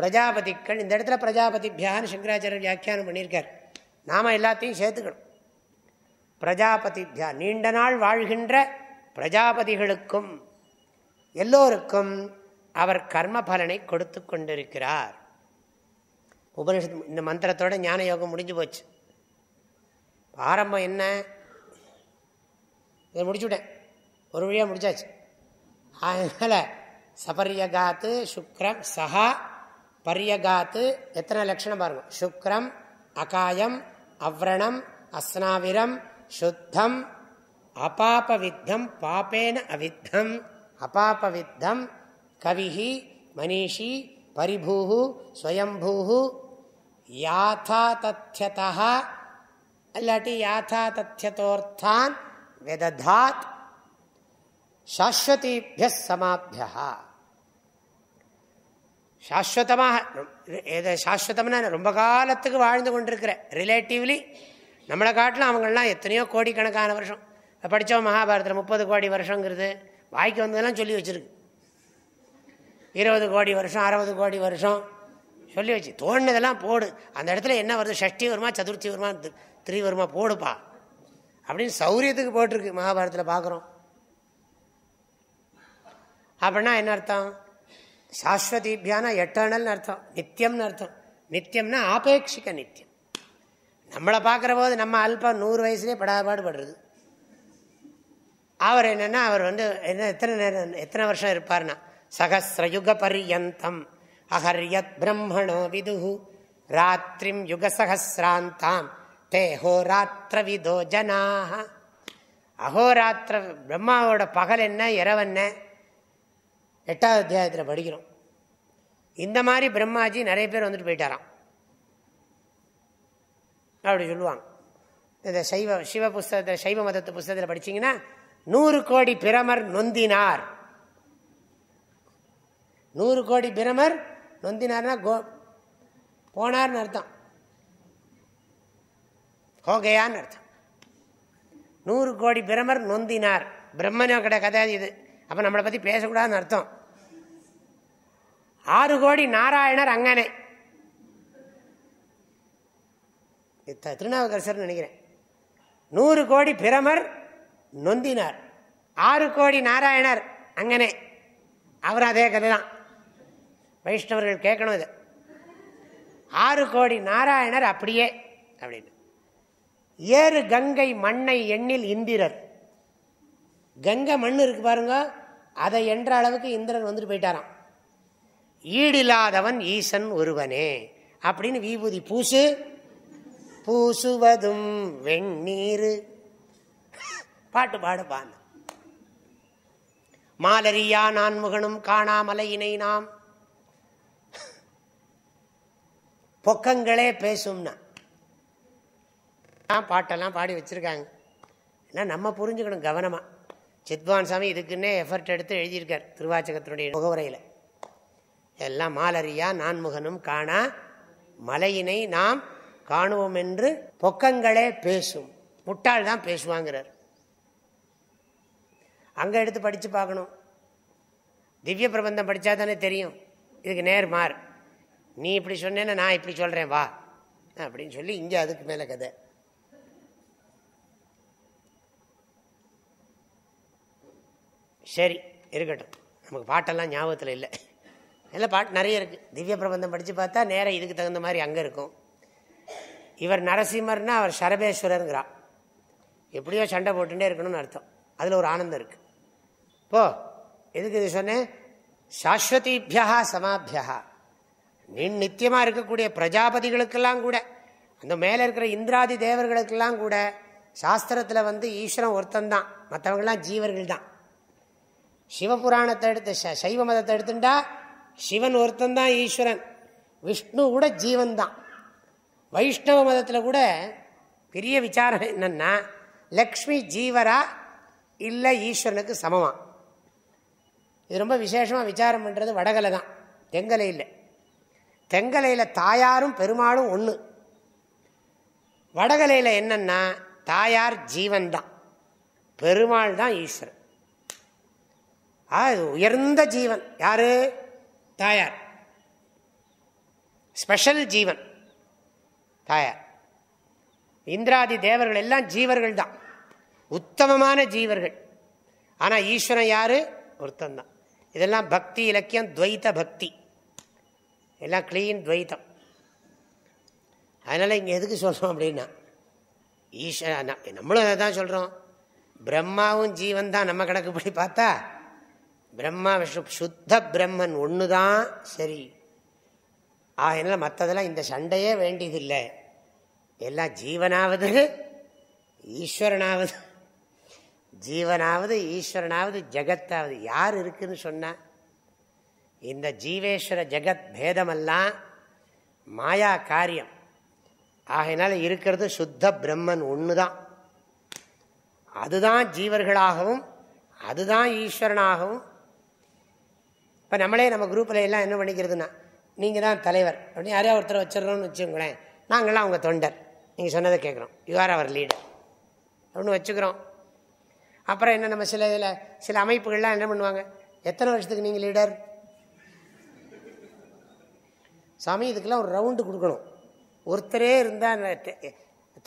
[SPEAKER 1] பிரஜாபதிக்கள் இந்த இடத்துல பிரஜாபதி பியான்னு சங்கராச்சாரியர் வியாக்கியானம் பண்ணியிருக்கார் நாம் எல்லாத்தையும் சேர்த்துக்கணும் பிரஜாபதி பியா நீண்ட நாள் வாழ்கின்ற பிரஜாபதிகளுக்கும் எல்லோருக்கும் அவர் கர்ம பலனை கொடுத்து கொண்டிருக்கிறார் உபனிஷத் இந்த மந்திரத்தோட ஞான யோகம் முடிஞ்சு போச்சு ஆரம்பம் என்ன இதை முடிச்சுவிட்டேன் ஒரு வழியாக முடிச்சாச்சு அதனால் சபரியகாத்து சுக்ரம் சஹா பரியகாத்து எத்தனை லட்சணம் பாருங்க சுக்ரம் அகாயம் அவ்ரணம் அஸ்னாவிரம் சுத்தம் அபாபவித்தம் பாப்பேன அவித்தம் அபாபவித்தம் கவிஹி மனிஷி பரிபூ ஸ்வயம்பூ யாத்தா தத்தியதா இல்லாட்டி யாத்தா தத்தியதோர்த்தான் வெததாத் சாஸ்வதிபிய சமாபியா சாஸ்வதமாக எதை சாஸ்வதம்னா ரொம்ப காலத்துக்கு வாழ்ந்து கொண்டிருக்கிற ரிலேட்டிவ்லி நம்மளை காட்டிலும் அவங்களாம் எத்தனையோ கோடிக்கணக்கான வருஷம் படித்தோம் மகாபாரதத்தில் முப்பது கோடி வருஷங்கிறது வாய்க்கு வந்ததெல்லாம் சொல்லி வச்சுருக்கு இருபது கோடி வருஷம் அறுபது கோடி வருஷம் சொல்லி வச்சு தோணுனதெல்லாம் போடு அந்த இடத்துல என்ன வருது ஷஷ்டி வருமா சதுர்த்தி வருமா திரி வருமா போடுப்பா அப்படின்னு சௌரியத்துக்கு போட்டிருக்கு மகாபாரதத்தில் பார்க்குறோம் அப்படின்னா என்ன அர்த்தம் சாஸ்வதிபியானா எட்டர்னல் அர்த்தம் நித்தியம்னு அர்த்தம் நித்தியம்னா ஆபேட்சிக்க நித்தியம் நம்மளை பார்க்குற போது நம்ம அல்பம் நூறு வயசுலேயே படாபாடுபடுறது அவர் என்னென்னா அவர் வந்து என்ன எத்தனை நேரம் எத்தனை வருஷம் இருப்பார்னா சகசிரயுக பரியந்தம் அஹர்யத் பிரம்மணோ விதுகு ராத்திரிம் யுக சகசிராந்தாம் தேஹோராத்திர விதோ ஜனாக அகோராத்திர பிரம்மாவோட பகல் என்ன இரவென்ன எட்டாவது அத்தியாயத்தில் படிக்கிறோம் இந்த மாதிரி பிரம்மாஜி நிறைய பேர் வந்துட்டு போயிட்டாராம் அப்படி சொல்லுவாங்க இந்த சைவ சிவ புஸ்தகத்தில் சைவ மதத்து புஸ்தகத்தில் படிச்சிங்கன்னா நூறு கோடி பிரமர் நொந்தினார் நூறு கோடி பிரமர் நொந்தினார்னா கோ போனார்னு அர்த்தம் ஹோகையான்னு அர்த்தம் நூறு கோடி பிரமர் நொந்தினார் பிரம்மனோட கதை இது அப்போ நம்மளை பற்றி பேசக்கூடாதுன்னு அர்த்தம் ஆறு கோடி நாராயணர் அங்கனே திருநாவுக்கரசர் நினைக்கிறேன் நூறு கோடி பிரமர் நொந்தினார் ஆறு கோடி நாராயணர் அங்கனே அவர் அதே கதை தான் வைஷ்ணவர்கள் கேட்கணும் இது ஆறு கோடி நாராயணர் அப்படியே அப்படின்னு ஏறு கங்கை மண்ணை எண்ணில் இந்திரர் கங்கை மண் இருக்கு பாருங்க அதை என்ற அளவுக்கு இந்திரன் வந்துட்டு போயிட்டாராம் ஈடில்லாதவன் ஈசன் ஒருவனே அப்படின்னு விபூதி பூசு பூசுவதும் வெண்ணீர் பாட்டு பாடுப்பான் மாலரியா நான்முகனும் காணாமலையினை நாம் பொக்கங்களே பேசும்னா பாட்டெல்லாம் பாடி வச்சுருக்காங்க ஏன்னா நம்ம புரிஞ்சுக்கணும் கவனமாக சித்வான் சாமி இதுக்குன்னே எஃபர்ட் எடுத்து எழுதியிருக்கார் திருவாச்சகத்தினுடைய முகவுரையில் எல்லாம் மாலரியா நான்முகனும் காணா மலையினை நாம் காணுவோம் என்று பொக்கங்களே பேசும் முட்டாள் தான் பேசுவாங்கிறார் அங்கே எடுத்து படித்து பார்க்கணும் திவ்ய பிரபந்தம் படித்தா தானே தெரியும் இதுக்கு நேர் மாறு நீ இப்படி சொன்னேன்னா நான் இப்படி சொல்கிறேன் வா அப்படின்னு சொல்லி இங்கே அதுக்கு மேலே கதை சரி இருக்கட்டும் நமக்கு பாட்டெல்லாம் ஞாபகத்தில் இல்லை இல்லை பாட்டு நிறைய இருக்குது திவ்ய பிரபந்தம் படித்து பார்த்தா நேராக இதுக்கு தகுந்த மாதிரி அங்கே இருக்கும் இவர் நரசிம்மர்னா அவர் சரபேஸ்வரருங்கிறா எப்படியோ சண்டை போட்டுட்டே இருக்கணும்னு அர்த்தம் அதில் ஒரு ஆனந்தம் இருக்குது போ எதுக்கு இது சொன்னேன் சாஸ்வதிபியா சமாபியா நின் நித்தியமாக இருக்கக்கூடிய பிரஜாபதிகளுக்கெல்லாம் கூட அந்த மேலே இருக்கிற இந்திராதி தேவர்களுக்கெல்லாம் கூட சாஸ்திரத்தில் வந்து ஈஸ்வரன் ஒருத்தந்தான் மற்றவங்கள்லாம் ஜீவர்கள் தான் சிவபுராணத்தை எடுத்து சைவ மதத்தை எடுத்துட்டா சிவன் ஒருத்தந்தான் ஈஸ்வரன் விஷ்ணு கூட ஜீவன் தான் வைஷ்ணவ மதத்தில் கூட பெரிய விசாரம் என்னன்னா லக்ஷ்மி ஜீவரா இல்லை ஈஸ்வரனுக்கு சமமா இது ரொம்ப விசேஷமாக விசாரம் பண்ணுறது வடகலை தான் தெங்கலையில் தெங்கலையில் தாயாரும் பெருமாளும் ஒன்று வடகலையில் என்னன்னா தாயார் ஜீவன் தான் பெருமாள் தான் ஈஸ்வரன் ஆ உயர்ந்த ஜீவன் யாரு தாயார் ஸ்பெஷல் ஜீவன் தாயார் இந்திராதி தேவர்கள் எல்லாம் ஜீவர்கள் தான் உத்தமமான ஜீவர்கள் ஆனால் ஈஸ்வரன் யார் ஒருத்தந்தான் இதெல்லாம் பக்தி இலக்கியம் துவைத்த பக்தி எல்லாம் கிளீன் துவைத்தம் அதனால் இங்கே எதுக்கு சொல்கிறோம் அப்படின்னா ஈஸ்வரன் நம்மளும் அதை தான் சொல்கிறோம் பிரம்மாவும் ஜீவன் தான் நம்ம கணக்குப்படி பார்த்தா பிரம்மா விஷ்ணு சுத்த பிரம்மன் ஒன்று தான் சரி ஆகினால மற்றதெல்லாம் இந்த சண்டையே வேண்டியதில்லை எல்லாம் ஜீவனாவது ஈஸ்வரனாவது ஜீவனாவது ஈஸ்வரனாவது ஜெகத்தாவது யார் இருக்குன்னு சொன்ன இந்த ஜீவேஸ்வர ஜெகத் பேதமெல்லாம் மாயா காரியம் ஆகையினால இருக்கிறது சுத்த பிரம்மன் ஒன்று தான் அதுதான் ஜீவர்களாகவும் அதுதான் ஈஸ்வரனாகவும் இப்போ நம்மளே நம்ம குரூப்பில் எல்லாம் என்ன பண்ணிக்கிறதுனா நீங்கள் தான் தலைவர் அப்படின்னு யாரையா ஒருத்தர் வச்சிடறோம்னு வச்சுக்கோங்களேன் நாங்களாம் அவங்க தொண்டர் நீங்கள் சொன்னதை கேட்குறோம் யூ ஆர் அவர் லீடர் அப்படின்னு வச்சுக்கிறோம் அப்புறம் என்ன நம்ம சில இதில் சில அமைப்புகள்லாம் என்ன பண்ணுவாங்க எத்தனை வருஷத்துக்கு நீங்கள் லீடர் சாமி இதுக்கெல்லாம் ஒரு ரவுண்டு கொடுக்கணும் ஒருத்தரே இருந்தால்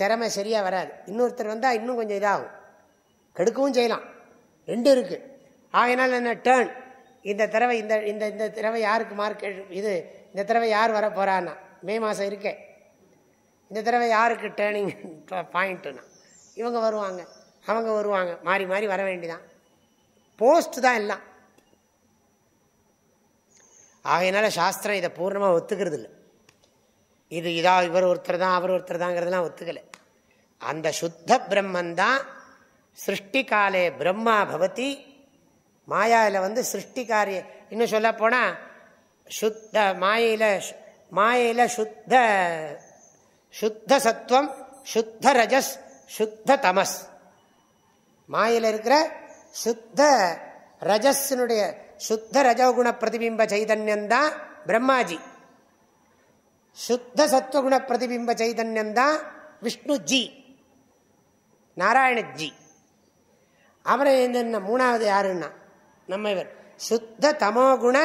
[SPEAKER 1] திறமை சரியாக வராது இன்னொருத்தர் வந்தால் இன்னும் கொஞ்சம் இதாகும் கெடுக்கவும் செய்யலாம் ரெண்டும் இருக்குது ஆகையினால் என்ன டேர்ன் இந்த தடவை இந்த இந்த இந்த தடவை யாருக்கு மார்க் இது இந்த தடவை யார் வர போகிறான்னா மே மாதம் இருக்கே இந்த தடவை யாருக்கு டேர்னிங் பாயிண்ட்டுன்னா இவங்க வருவாங்க அவங்க வருவாங்க மாறி மாறி வர வேண்டிதான் போஸ்ட் தான் எல்லாம் ஆகையினால சாஸ்திரம் இதை பூர்ணமாக ஒத்துக்கிறது இல்லை இது இதா இவர் ஒருத்தர் தான் அவர் ஒருத்தர் தாங்கிறதுலாம் ஒத்துக்கலை அந்த சுத்த பிரம்மன் தான் சிருஷ்டிகாலே பிரம்மா பவதி மாயாவில் வந்து சிருஷ்டி காரியம் இன்னும் சொல்ல போனால் சுத்த மாயையில் மாயையில் சுத்த சுத்த சத்துவம் சுத்த ரஜஸ் சுத்த தமஸ் மாயில் இருக்கிற சுத்த ரஜஸினுடைய சுத்த ரஜகுண பிரதிபிம்ப சைதன்யந்தான் பிரம்மாஜி சுத்த சத்துவகுண பிரதிபிம்ப சைதன்யம்தான் விஷ்ணுஜி நாராயணஜி அவரை மூணாவது யாருன்னா நம்ம இவர் சுத்த தமோகுண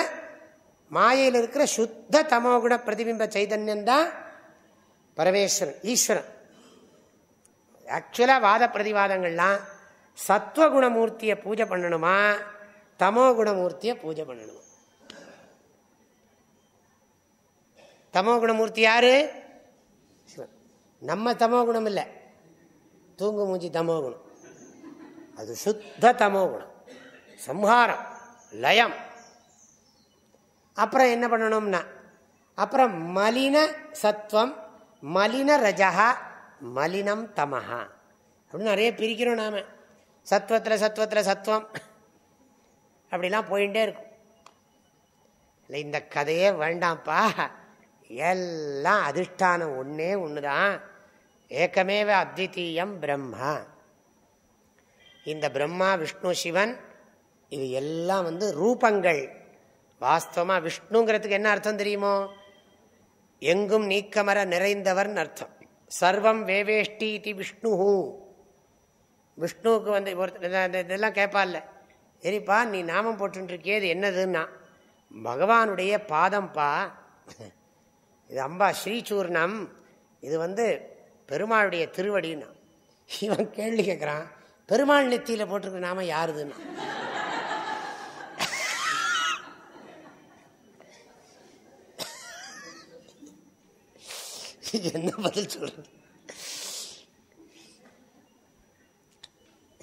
[SPEAKER 1] மாயையில் இருக்கிற சுத்த தமோகுண பிரதிபிம்ப சைதன்யம் தான் பரமேஸ்வரன் ஈஸ்வரன் ஆக்சுவலாக வாத பிரதிவாதங்கள்லாம் சத்வகுணமூர்த்தியை பூஜை பண்ணணுமா தமோ குணமூர்த்தியை பூஜை பண்ணணுமா தமோ குணமூர்த்தி யாரு நம்ம தமோ குணம் இல்லை தூங்கு மூஞ்சி தமோ குணம் அது சுத்த தமோ குணம் சம்ஹாரம் லயம் அப்புறம் என்ன பண்ணணும்னா அப்புறம் மலின சத்வம் மலின ரஜா மலினம் தமஹா அப்படின்னு நிறைய பிரிக்கிறோம் நாம சத்வத்தில் சத்வத்தில் சத்வம் அப்படிலாம் போயிட்டே இருக்கும் இல்லை இந்த கதையே வேண்டாம்ப்பா எல்லாம் அதிர்ஷ்டானம் ஒன்றே ஒன்று தான் ஏக்கமேவ அத்விதீயம் பிரம்மா இந்த பிரம்மா விஷ்ணு சிவன் இது எல்லாம் வந்து ரூபங்கள் வாஸ்தவமாக விஷ்ணுங்கிறதுக்கு என்ன அர்த்தம் தெரியுமோ எங்கும் நீக்கமர நிறைந்தவர்னு அர்த்தம் சர்வம் வேவேஷ்டி இது விஷ்ணு விஷ்ணுவுக்கு வந்து இதெல்லாம் கேட்பால சரிப்பா நீ நாமம் போட்டுருக்கியே இது என்னதுன்னா பகவானுடைய பாதம்ப்பா இது அம்பா ஸ்ரீசூர்ணம் இது வந்து பெருமாளுடைய திருவடின்னா இவன் கேள்வி கேட்குறான் பெருமாள் நெத்தியில் போட்டிருக்க நாம யாருதுன்னா என்ன பதில் சொல்றது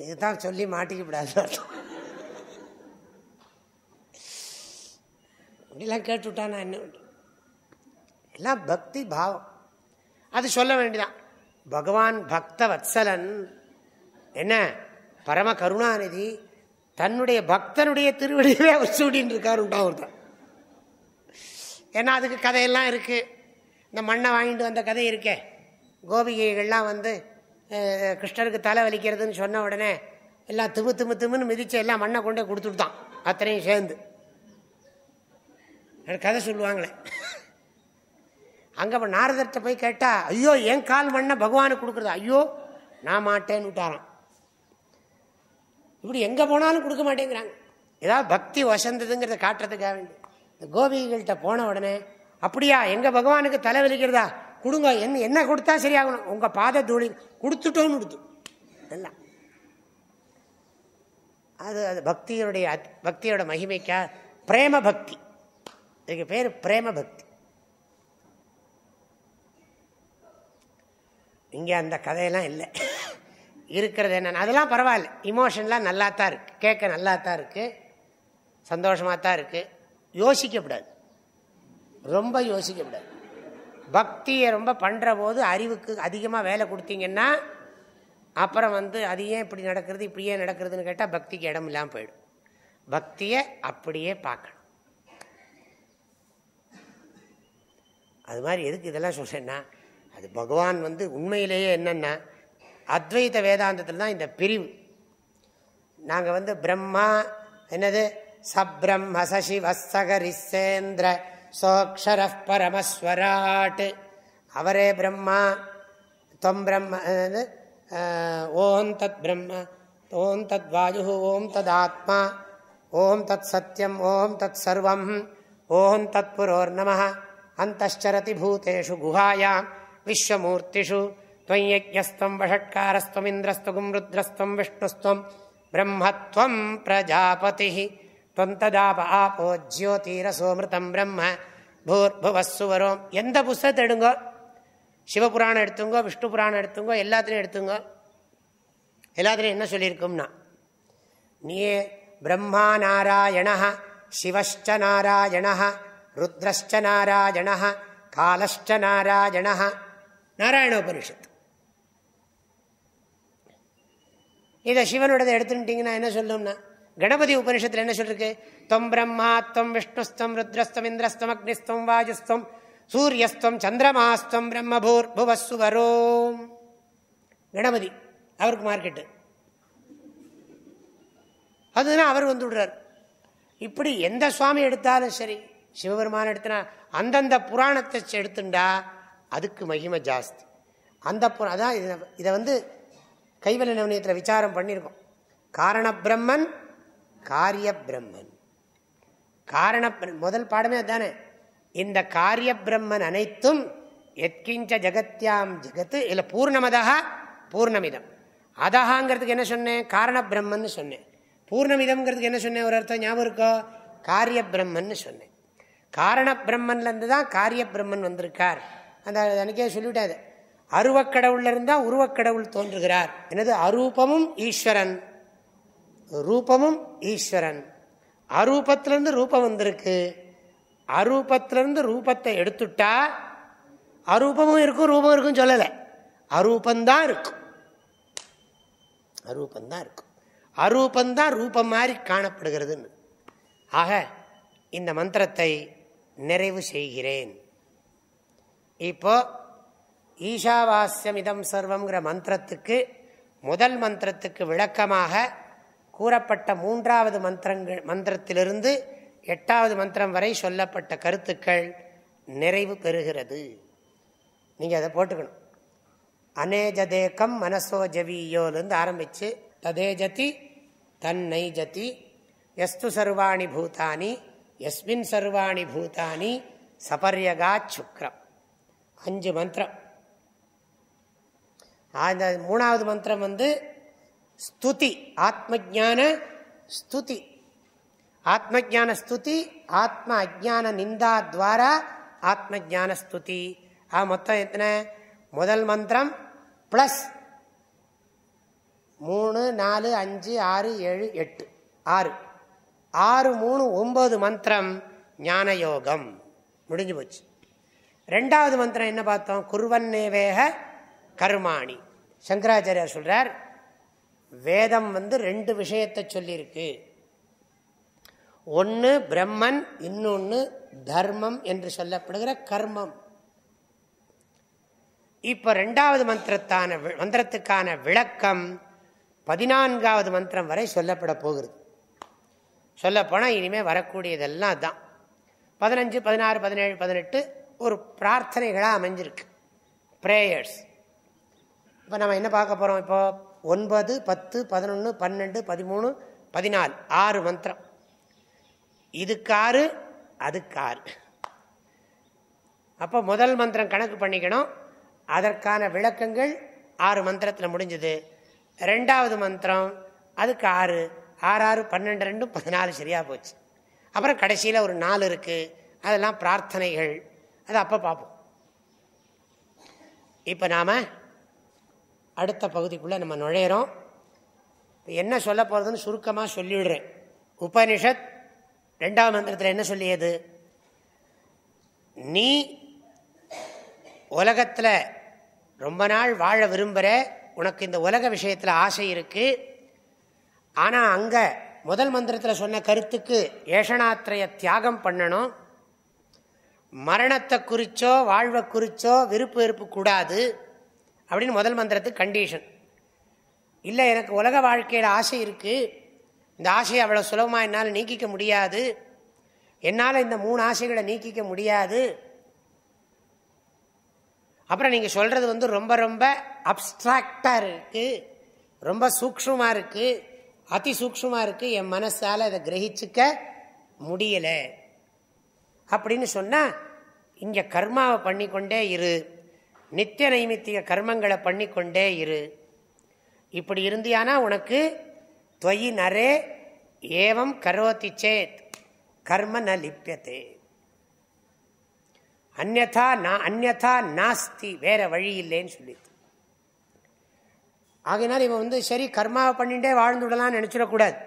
[SPEAKER 1] இதுதான் சொல்லி மாட்டிக்கப்படாது அப்படிலாம் கேட்டு கேட்டுவிட்டா நான் என்ன எல்லாம் பக்தி பாவம் அது சொல்ல வேண்டியதான் பகவான் பக்த வத்சலன் என்ன பரம கருணாநிதி தன்னுடைய பக்தனுடைய திருவிடையவே அவர் சூடின்னு இருக்காரு உண்டா ஏன்னா அதுக்கு கதையெல்லாம் இருக்குது இந்த மண்ணை வாங்கிட்டு வந்த கதை இருக்கே கோபிகைகள்லாம் வந்து கிருஷ்ணருக்கு தலை வலிக்கிறதுன்னு சொன்ன உடனே எல்லாம் திமு திமு திமுன்னு மிதிச்சு எல்லாம் மண்ணை கொண்டே கொடுத்துட்டான் அத்தனையும் சேர்ந்து கதை சொல்லுவாங்களே அங்கே நாரதர்கிட்ட போய் கேட்டால் ஐயோ என் கால் மண்ணை பகவானுக்கு கொடுக்குறது ஐயோ நான் மாட்டேன்னு விட்டாரான் இப்படி எங்கே போனாலும் கொடுக்க மாட்டேங்கிறாங்க ஏதாவது பக்தி வசந்ததுங்கிறத காட்டுறதுக்காக வேண்டி இந்த கோபிகள்கிட்ட போன உடனே அப்படியா எங்கள் பகவானுக்கு தலை வலிக்கிறதா கொடுங்க என்ன என்ன கொடுத்தா சரியாகணும் உங்கள் பாத தூளி கொடுத்துட்டோன்னு கொடுத்து எல்லாம் அது அது பக்தியுடைய பக்தியோட மகிமைக்கா பிரேம பக்தி இதுக்கு பேர் பிரேம பக்தி இங்கே அந்த கதையெல்லாம் இல்லை இருக்கிறது என்னென்ன அதெல்லாம் பரவாயில்ல இமோஷன்லாம் நல்லா தான் இருக்குது கேட்க நல்லா தான் இருக்குது சந்தோஷமாக தான் இருக்குது யோசிக்கக்கூடாது ரொம்ப யோசிக்க முடியாது பக்தியை ரொம்ப பண்ணுற போது அறிவுக்கு அதிகமாக வேலை கொடுத்தீங்கன்னா அப்புறம் வந்து அது ஏன் இப்படி நடக்கிறது இப்படியே நடக்கிறதுன்னு கேட்டால் பக்திக்கு இடம் இல்லாமல் போயிடும் பக்தியை அப்படியே பார்க்கணும் அது மாதிரி எதுக்கு இதெல்லாம் சொல்கிறேன்னா அது பகவான் வந்து உண்மையிலேயே என்னென்னா அத்வைத வேதாந்தத்தில் தான் இந்த பிரிவு நாங்கள் வந்து பிரம்மா என்னது சப்ரம் சசிவ சோக்ஷர பரமஸ்வராட் அவரே பிரம்மா தொம் பிரம்ம ஓம் தத் பிரம்ம ஓம் தத் வாயு ஓம் தத் ஆத்மா ஓம் தத் சத்தியம் ஓம் தத் சர்வம் ஓம் தத் புரோர்நம அந்தரதி பூத்தேஷு குஹாயாம் விஸ்வமூர்த்திஷு त्वय्यज्ञस्त्वं वषट्कारस्त्वमिन्द्रस्त्वगुं रुद्रस्त्वं विष्णुस्त्वं ब्रह्मत्वं प्रजापतिः தொந்ததாப ஆபோ ஜியோதீரசோமிருதம் பிரம்ம எந்த புஸ்தத்தை எடுங்கோ சிவபுராணம் எடுத்துங்கோ விஷ்ணு புராணம் எடுத்துங்கோ எல்லாத்துலேயும் எடுத்துங்கோ எல்லாத்திலையும் என்ன சொல்லியிருக்கும்னா நீ பிரம்மா நாராயண சிவஷ்ச நாராயண ருத்ரஷ்ட நாராயண காலஷ்ட நாராயண நாராயண உபனிஷத்து இதை சிவனோடதை எடுத்துட்டீங்கன்னா என்ன சொல்லும்னா கணபதி உபனிஷத்தில் என்ன சொல்லிருக்கு தொம் பிரம்மா தொம் விஷ்ணுஸ்தம் ருத்ரஸ்தம் இந்திரஸ்தம் அக்னிஸ்தம் வாஜஸ்தம் சூரியஸ்தம் சந்திரமாஸ்தம் பிரம்மபூர் புவஸ்வரோம் கணபதி அவருக்கு மார்க்கெட்டு அதுதான் அவர் வந்து விடுறார் இப்படி எந்த சுவாமி எடுத்தாலும் சரி சிவபெருமான் எடுத்தனா அந்தந்த புராணத்தை எடுத்துண்டா அதுக்கு மகிமை ஜாஸ்தி அந்த அதான் இதை வந்து கைவல நவனியத்தில் விசாரம் பண்ணியிருக்கோம் காரண பிரம்மன் காரிய பிரம்மன் காரண முதல் பாடமே அதுதானே இந்த காரிய பிரம்மன் அனைத்தும் எத்கிஞ்ச ஜகத்யாம் ஜெகத்து இல்லை பூர்ணமதா பூர்ணமிதம் அதஹாங்கிறதுக்கு என்ன சொன்னேன் காரண பிரம்மன் சொன்னேன் பூர்ணமிதம்ங்கிறதுக்கு என்ன சொன்னேன் ஒரு அர்த்தம் ஞாபகம் இருக்கோ காரிய பிரம்மன் சொன்னேன் காரண பிரம்மன்லேருந்து தான் காரிய பிரம்மன் வந்திருக்கார் அந்த அன்றைக்கே சொல்லிவிட்டாது அருவக்கடவுள்ல இருந்தால் உருவக்கடவுள் தோன்றுகிறார் எனது அரூபமும் ஈஸ்வரன் ரூபமும் ஈஸ்வரன் அரூபத்திலேருந்து ரூபம் வந்திருக்கு அரூபத்திலேருந்து ரூபத்தை எடுத்துட்டா அரூபமும் இருக்கும் ரூபம் இருக்கும் சொல்லலை அரூபந்தான் இருக்கும் அரூபந்தான் இருக்கும் அரூபந்தான் ரூபம் மாதிரி காணப்படுகிறதுன்னு ஆக இந்த மந்திரத்தை நிறைவு செய்கிறேன் இப்போ ஈஷாவாஸ்யம் இதம் சர்வங்கிற மந்திரத்துக்கு முதல் மந்திரத்துக்கு விளக்கமாக கூறப்பட்ட மூன்றாவது மந்திரங்கள் மந்திரத்திலிருந்து எட்டாவது மந்திரம் வரை சொல்லப்பட்ட கருத்துக்கள் நிறைவு பெறுகிறது நீங்கள் அதை போட்டுக்கணும் அநேஜதேக்கம் மனசோ ஜவியோலேருந்து ஆரம்பித்து ததே ஜதி தன்னை ஜதி எஸ்து சர்வாணி பூதானி எஸ்மின் சர்வாணி பூதானி சபர்யகா சுக்ரம் அஞ்சு மந்திரம் அந்த மூணாவது மந்திரம் வந்து ஸ்துதி ஆத்ம ஜான ஸ்துதி ஆத்ம ஜான ஸ்துதி ஆத்ம அஜான நிந்தா துவாரா ஆத்ம ஜான ஸ்துதி ஆ மொத்தம் எத்தனை முதல் மந்திரம் ப்ளஸ் மூணு நாலு அஞ்சு ஆறு ஏழு எட்டு ஆறு ஆறு மூணு ஒன்பது மந்திரம் ஞான யோகம் முடிஞ்சு போச்சு ரெண்டாவது மந்திரம் என்ன பார்த்தோம் குருவன்னேவேக கருமாணி சங்கராச்சாரியார் சொல்கிறார் வேதம் வந்து ரெண்டு விஷயத்தை சொல்லியிருக்கு ஒன்று பிரம்மன் இன்னொன்று தர்மம் என்று சொல்லப்படுகிற கர்மம் இப்போ ரெண்டாவது மந்திரத்தான மந்திரத்துக்கான விளக்கம் பதினான்காவது மந்திரம் வரை சொல்லப்பட போகிறது சொல்லப்போனால் இனிமேல் வரக்கூடியதெல்லாம் தான் பதினஞ்சு பதினாறு பதினேழு பதினெட்டு ஒரு பிரார்த்தனைகளாக அமைஞ்சிருக்கு ப்ரேயர்ஸ் இப்போ நம்ம என்ன பார்க்க போகிறோம் இப்போது ஒன்பது பத்து பதினொன்று பன்னெண்டு பதிமூணு பதினாலு ஆறு மந்திரம் இதுக்கு ஆறு அதுக்கு ஆறு அப்போ முதல் மந்திரம் கணக்கு பண்ணிக்கணும் அதற்கான விளக்கங்கள் ஆறு மந்திரத்தில் முடிஞ்சது ரெண்டாவது மந்திரம் அதுக்கு ஆறு ஆறு ஆறு பன்னெண்டு ரெண்டும் பதினாலு சரியாக போச்சு அப்புறம் கடைசியில் ஒரு நாலு இருக்குது அதெல்லாம் பிரார்த்தனைகள் அது அப்போ பார்ப்போம் இப்போ நாம் அடுத்த பகுதிக்குள்ளே நம்ம நுழையிறோம் என்ன சொல்ல போகிறதுன்னு சுருக்கமாக சொல்லிவிடுறேன் உபனிஷத் ரெண்டாம் மந்திரத்தில் என்ன சொல்லியது நீ உலகத்தில் ரொம்ப நாள் வாழ விரும்புகிற உனக்கு இந்த உலக விஷயத்தில் ஆசை இருக்குது ஆனால் அங்கே முதல் மந்திரத்தில் சொன்ன கருத்துக்கு ஏஷணாத்திரைய தியாகம் பண்ணணும் மரணத்தை குறிச்சோ வாழ்வை குறிச்சோ விருப்பு வெறுப்பு கூடாது அப்படின்னு முதல் மந்திரத்துக்கு கண்டிஷன் இல்லை எனக்கு உலக வாழ்க்கையில் ஆசை இருக்குது இந்த ஆசையை அவ்வளோ சுலபமாக என்னால் நீக்கிக்க முடியாது என்னால் இந்த மூணு ஆசைகளை நீக்கிக்க முடியாது அப்புறம் நீங்கள் சொல்கிறது வந்து ரொம்ப ரொம்ப அப்டிராக்டாக இருக்குது ரொம்ப சூக்ஷமாக இருக்குது அதி சூக்ஷமாக இருக்குது என் மனசால் இதை கிரகிச்சிக்க முடியலை அப்படின்னு சொன்னால் இங்கே கர்மாவை பண்ணிக்கொண்டே இரு நித்திய நைமித்திய கர்மங்களை பண்ணிக்கொண்டே இரு இப்படி இருந்தியானா உனக்கு துவயி நரே ஏவம் கரோதி சேத் கர்ம ந லிப்பியத்தே அந்நா நான் அந்நா நாஸ்தி வேற வழி இல்லைன்னு சொல்லிது ஆகினால் இவன் வந்து சரி கர்மாவை பண்ணிட்டே வாழ்ந்து விடலாம்னு நினச்சிடக்கூடாது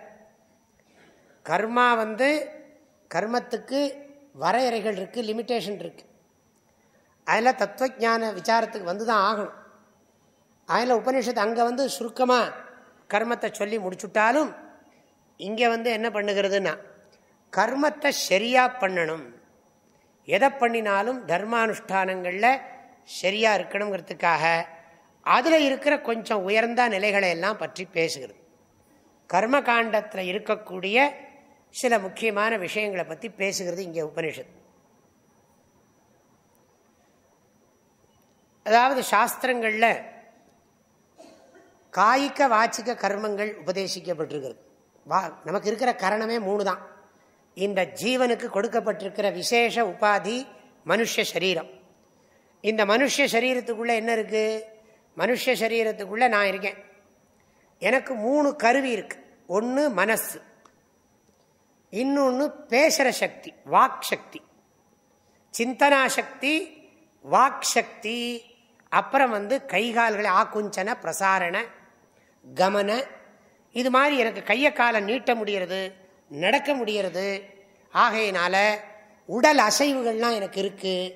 [SPEAKER 1] கர்மா வந்து கர்மத்துக்கு வரையறைகள் இருக்குது லிமிட்டேஷன் இருக்கு அதில் தத்துவஜான விசாரத்துக்கு வந்து தான் ஆகணும் அதில் உபனிஷத்து அங்கே வந்து சுருக்கமாக கர்மத்தை சொல்லி முடிச்சுட்டாலும் இங்கே வந்து என்ன பண்ணுகிறதுன்னா கர்மத்தை சரியாக பண்ணணும் எதை பண்ணினாலும் தர்மானுஷ்டானங்களில் சரியாக இருக்கணுங்கிறதுக்காக அதில் இருக்கிற கொஞ்சம் உயர்ந்த நிலைகளை எல்லாம் பற்றி பேசுகிறது கர்ம காண்டத்தில் இருக்கக்கூடிய சில முக்கியமான விஷயங்களை பற்றி பேசுகிறது இங்கே உபனிஷத்து அதாவது சாஸ்திரங்களில் காய்க வாச்சிக்க கர்மங்கள் உபதேசிக்கப்பட்டிருக்கிறது வா நமக்கு இருக்கிற கரணமே மூணு தான் இந்த ஜீவனுக்கு கொடுக்கப்பட்டிருக்கிற விசேஷ உபாதி மனுஷ சரீரம் இந்த மனுஷ சரீரத்துக்குள்ளே என்ன இருக்குது மனுஷ சரீரத்துக்குள்ளே நான் இருக்கேன் எனக்கு மூணு கருவி இருக்குது ஒன்று மனசு இன்னொன்று பேசுகிற சக்தி வாக் சக்தி சிந்தனா சக்தி வாக் சக்தி அப்புறம் வந்து கைகால்களை ஆக்குஞ்சன பிரசாரண கமன இது மாதிரி எனக்கு கையை காலை நீட்ட முடிகிறது நடக்க முடிகிறது ஆகையினால உடல் அசைவுகள்லாம் எனக்கு இருக்குது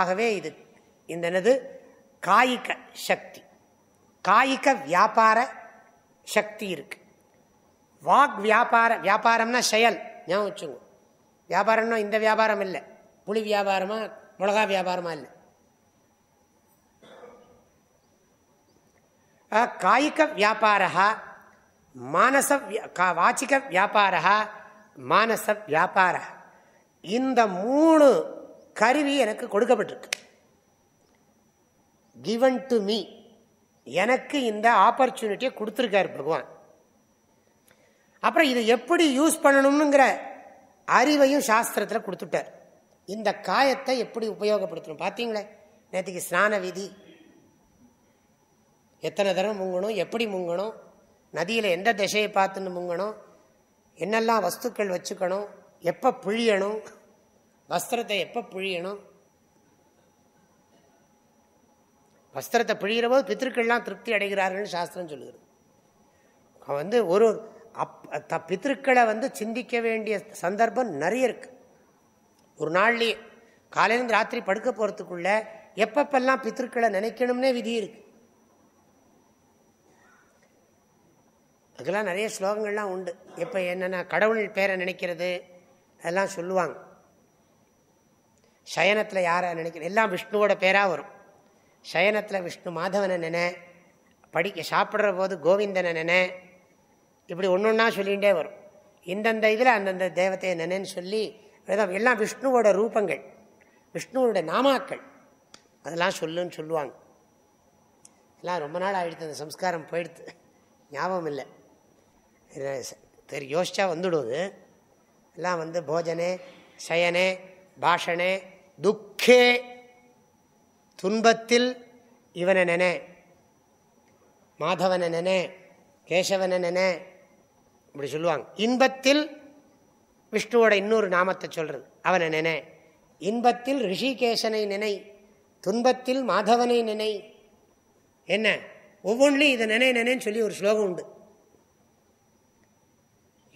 [SPEAKER 1] ஆகவே இது இந்த எனது காய்க சக்தி காய்க வியாபார சக்தி இருக்கு வாக் வியாபார வியாபாரம்னா செயல் ஞாபகம் வச்சுங்க வியாபாரம்னா இந்த வியாபாரம் இல்லை புளி வியாபாரமா மிளகா வியாபாரமா இல்லை காயிகவியாபாரः மானச கா வாச்சிக வியாபாரா மானச வியாபார இந்த மூணு கருவி எனக்கு கொடுக்கப்பட்டிருக்கு கிவன் டு மீ எனக்கு இந்த ஆப்பர்ச்சுனிட்டியை கொடுத்துருக்கார் பகவான் அப்புறம் இதை எப்படி யூஸ் பண்ணணும்னுங்கிற அறிவையும் சாஸ்திரத்தில் கொடுத்துட்டார் இந்த காயத்தை எப்படி உபயோகப்படுத்தணும் பார்த்தீங்களே நேற்றுக்கு ஸ்நான விதி எத்தனை தரம் முங்கணும் எப்படி முங்கணும் நதியில் எந்த திசையை பார்த்துன்னு முங்கணும் என்னெல்லாம் வஸ்துக்கள் வச்சுக்கணும் எப்போ புழியணும் வஸ்திரத்தை எப்போ புழியணும் வஸ்திரத்தை பிழிகிற போது பித்திருக்கள்லாம் திருப்தி அடைகிறார்கள்னு சாஸ்திரம் சொல்லுகிறது வந்து ஒரு அப் த பித்திருக்களை வந்து சிந்திக்க வேண்டிய சந்தர்ப்பம் நிறைய இருக்குது ஒரு நாள்லேயே காலையிலேருந்து ராத்திரி படுக்க போகிறதுக்குள்ள எப்பப்பெல்லாம் பித்திருக்களை நினைக்கணும்னே விதி இருக்குது அதுக்கெல்லாம் நிறைய ஸ்லோகங்கள்லாம் உண்டு எப்போ என்னென்னா கடவுள் பேரை நினைக்கிறது அதெல்லாம் சொல்லுவாங்க சயனத்தில் யாரை நினைக்கிறது எல்லாம் விஷ்ணுவோட பேராக வரும் சயனத்தில் விஷ்ணு மாதவனை நினை படிக்க சாப்பிட்ற போது கோவிந்தனை நினை இப்படி ஒன்று ஒன்றா சொல்லிகிட்டே வரும் இந்தந்த இதில் அந்தந்த தேவத்தையை நினைன்னு சொல்லி எல்லாம் விஷ்ணுவோட ரூபங்கள் விஷ்ணுவோட நாமாக்கள் அதெல்லாம் சொல்லுன்னு சொல்லுவாங்க எல்லாம் ரொம்ப நாள் ஆகிடுத்து அந்த சம்ஸ்காரம் போயிடுத்து ஞாபகம் இல்லை தெரி யோசிச்சா வந்துடுவது எல்லாம் வந்து போஜனே சயனே பாஷனே துக்கே துன்பத்தில் இவனை நினை மாதவனை நினை கேசவனை நினை இப்படி சொல்லுவாங்க இன்பத்தில் விஷ்ணுவோட இன்னொரு நாமத்தை சொல்கிறது அவனை நினை இன்பத்தில் ரிஷிகேசனை நினை துன்பத்தில் மாதவனை நினை என்ன ஒவ்வொன்றிலையும் இதை நினை நினைன்னு சொல்லி ஒரு ஸ்லோகம் உண்டு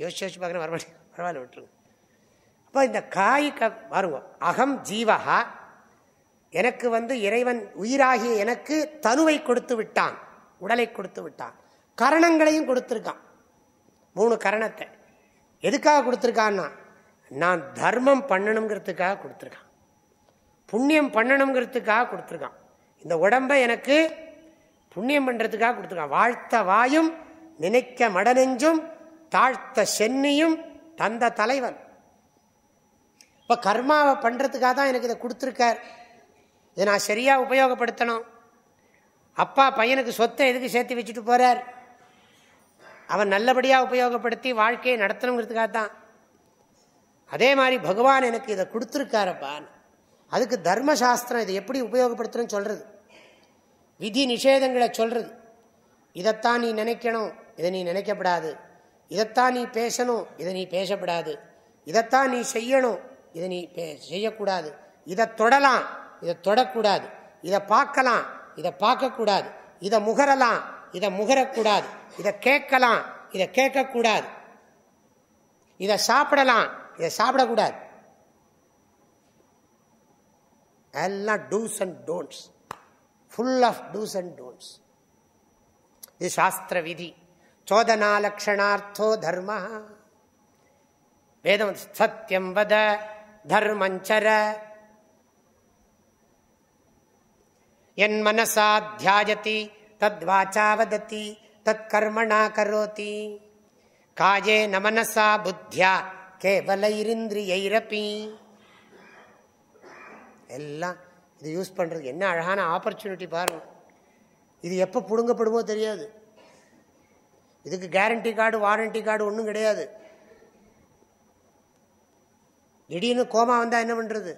[SPEAKER 1] யோசிச்சு யோசிச்சு பார்க்குறேன் வரமாட்டேன் பரவாயில்ல விட்டுருங்க அப்போ இந்த காய் க வருவோம் அகம் ஜீவகா எனக்கு வந்து இறைவன் உயிராகிய எனக்கு தனுவை கொடுத்து விட்டான் உடலை கொடுத்து விட்டான் கரணங்களையும் கொடுத்துருக்கான் மூணு கரணத்தை எதுக்காக கொடுத்துருக்கான்னா நான் தர்மம் பண்ணணுங்கிறதுக்காக கொடுத்துருக்கான் புண்ணியம் பண்ணணுங்கிறதுக்காக கொடுத்துருக்கான் இந்த உடம்பை எனக்கு புண்ணியம் பண்ணுறதுக்காக கொடுத்துருக்கான் வாழ்த்த வாயும் நினைக்க மடநெஞ்சும் தாழ்த்த சென்னியும் தந்த தலைவன் இப்போ கர்மாவை பண்ணுறதுக்காக தான் எனக்கு இதை கொடுத்துருக்கார் இதை நான் சரியாக உபயோகப்படுத்தணும் அப்பா பையனுக்கு சொத்தை எதுக்கு சேர்த்து வச்சுட்டு போகிறார் அவன் நல்லபடியாக உபயோகப்படுத்தி வாழ்க்கையை நடத்தணுங்கிறதுக்காக தான் அதே மாதிரி பகவான் எனக்கு இதை கொடுத்துருக்காரப்பான் அதுக்கு தர்மசாஸ்திரம் இதை எப்படி உபயோகப்படுத்தணும்னு சொல்கிறது விதி நிஷேதங்களை சொல்கிறது இதைத்தான் நீ நினைக்கணும் இதை நீ நினைக்கப்படாது இதைத்தான் நீ பேசணும் இதை நீ பேசப்படாது இதைத்தான் நீ செய்யணும் இதை நீ செய்யக்கூடாது இதை தொடலாம் இதை தொடக்கூடாது இதை பார்க்கலாம் இதை பார்க்கக்கூடாது இதை முகரலாம் இதை முகரக்கூடாது இதை கேட்கலாம் இதை கேட்கக்கூடாது இதை சாப்பிடலாம் இதை சாப்பிடக்கூடாது எல்லாம் dos and don'ts full of dos and don'ts இது சாஸ்திர விதி சோதனாலக்ஷணார்த்தோ தர்ம வேதம் சத்தியம் வத தர்மஞ்சர என் மனசா தியாயதி தத் வாச்சா வதத்தி தத் கர்மணா கரோதி காயே மனசா புத்தியா கேவலைரிந்திரியைரப்பி எல்லாம் இது யூஸ் பண்ணுறதுக்கு என்ன அழகான ஆப்பர்ச்சுனிட்டி பாருங்கள் இது எப்போ பிடுங்கப்படுமோ தெரியாது இதுக்கு கேரண்டி கார்டு வாரண்டி கார்டு ஒன்றும் கிடையாது திடீர்னு கோமா வந்தால் என்ன பண்ணுறது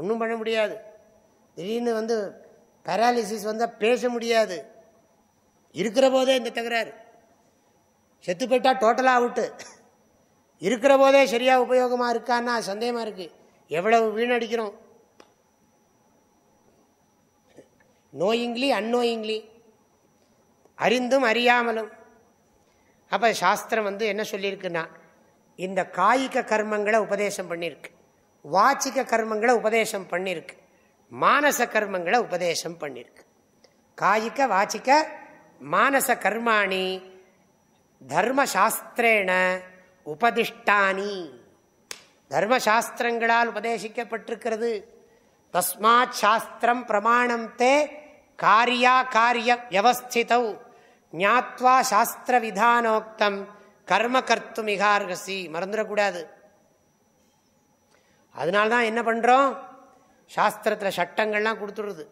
[SPEAKER 1] ஒன்றும் பண்ண முடியாது திடீர்னு வந்து பேராலிசிஸ் வந்தால் பேச முடியாது இருக்கிற போதே இந்த தகராறு செத்து போயிட்டால் டோட்டலாக அவுட்டு இருக்கிற போதே சரியாக உபயோகமாக இருக்கான்னா சந்தேகமாக இருக்குது எவ்வளவு வீணடிக்கிறோம் நோயிங்லி அந்நோயிங்லி அறிந்தும் அறியாமலும் அப்போ சாஸ்திரம் வந்து என்ன சொல்லியிருக்குன்னா இந்த காய்க கர்மங்களை உபதேசம் பண்ணியிருக்கு வாச்சிக்க கர்மங்களை உபதேசம் பண்ணியிருக்கு மானச கர்மங்களை உபதேசம் பண்ணியிருக்கு காய்க வாச்சிக்க மானச கர்மாணி தர்மசாஸ்திரேன உபதிஷ்டானி தர்மசாஸ்திரங்களால் உபதேசிக்கப்பட்டிருக்கிறது தஸ்மாத் சாஸ்திரம் பிரமாணம் தே காரியா காரிய வியவஸ்திதவ் ஞாத்வா சாஸ்திர விதானோக்தம் கர்ம கர்த்து மிகார்கசி மறந்துடக்கூடாது அதனால்தான் என்ன பண்ணுறோம் சாஸ்திரத்தில் சட்டங்கள்லாம் கொடுத்துடுது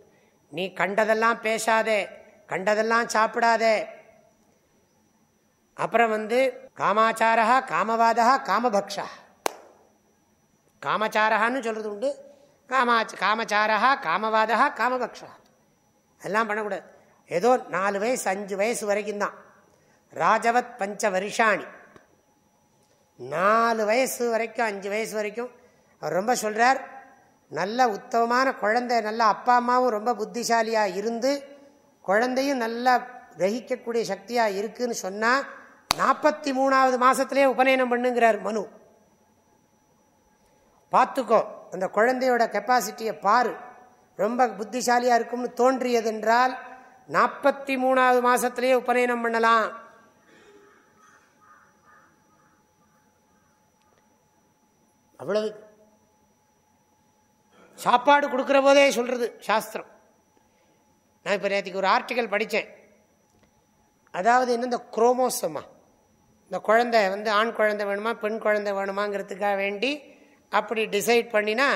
[SPEAKER 1] நீ கண்டதெல்லாம் பேசாதே கண்டதெல்லாம் சாப்பிடாதே அப்புறம் வந்து காமாச்சாரா காமவாதா காமபக்ஷா காமச்சாரஹான்னு சொல்கிறது உண்டு காமாச் காமச்சாரா காமவாதா காமபக்ஷா அதெல்லாம் பண்ணக்கூடாது ஏதோ நாலு வயசு அஞ்சு வயசு வரைக்கும் தான் ராஜவத் பஞ்ச வருஷாணி நாலு வயசு வரைக்கும் அஞ்சு வயசு வரைக்கும் அவர் ரொம்ப சொல்கிறார் நல்ல உத்தமமான குழந்தை நல்ல அப்பா அம்மாவும் ரொம்ப புத்திசாலியாக இருந்து குழந்தையும் நல்லா கிரகிக்கக்கூடிய சக்தியாக இருக்குதுன்னு சொன்னால் நாற்பத்தி மூணாவது மாதத்துலேயே உபநயனம் பண்ணுங்கிறார் மனு பார்த்துக்கோ அந்த குழந்தையோட கெப்பாசிட்டியை பாரு ரொம்ப புத்திசாலியாக இருக்கும்னு தோன்றியதென்றால் நாற்பத்தி மூணாவது மாசத்திலேயே உபநயனம் பண்ணலாம் அவ்வளவு சாப்பாடு கொடுக்கிற போதே சொல்கிறது சாஸ்திரம் நான் இப்போ நேற்றுக்கு ஒரு ஆர்டிக்கல் படித்தேன் அதாவது என்ன இந்த குரோமோசமா இந்த குழந்தை வந்து ஆண் குழந்தை வேணுமா பெண் குழந்தை வேணுமாங்கிறதுக்காக வேண்டி அப்படி டிசைட் பண்ணினா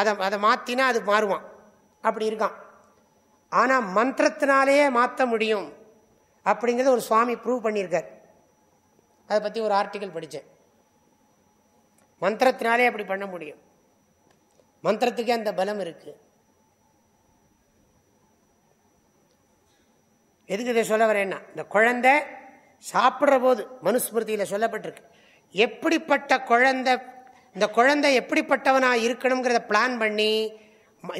[SPEAKER 1] அதை அதை மாற்றினா அது மாறுவான் அப்படி இருக்கான் ஆனால் மந்திரத்தினாலேயே மாற்ற முடியும் அப்படிங்கிறத ஒரு சுவாமி ப்ரூவ் பண்ணியிருக்கார் அதை பற்றி ஒரு ஆர்டிக்கல் படித்தேன் மந்திரத்தினாலே அப்படி பண்ண முடியும் மந்திரத்துக்கே அந்த பலம் இருக்கு எதுக்கு இதை சொல்ல வரேன்னா இந்த குழந்தை சாப்பிட்ற போது மனுஸ்மிருதியில் சொல்லப்பட்டிருக்கு எப்படிப்பட்ட குழந்தை இந்த குழந்தை எப்படிப்பட்டவனாக இருக்கணுங்கிறத பிளான் பண்ணி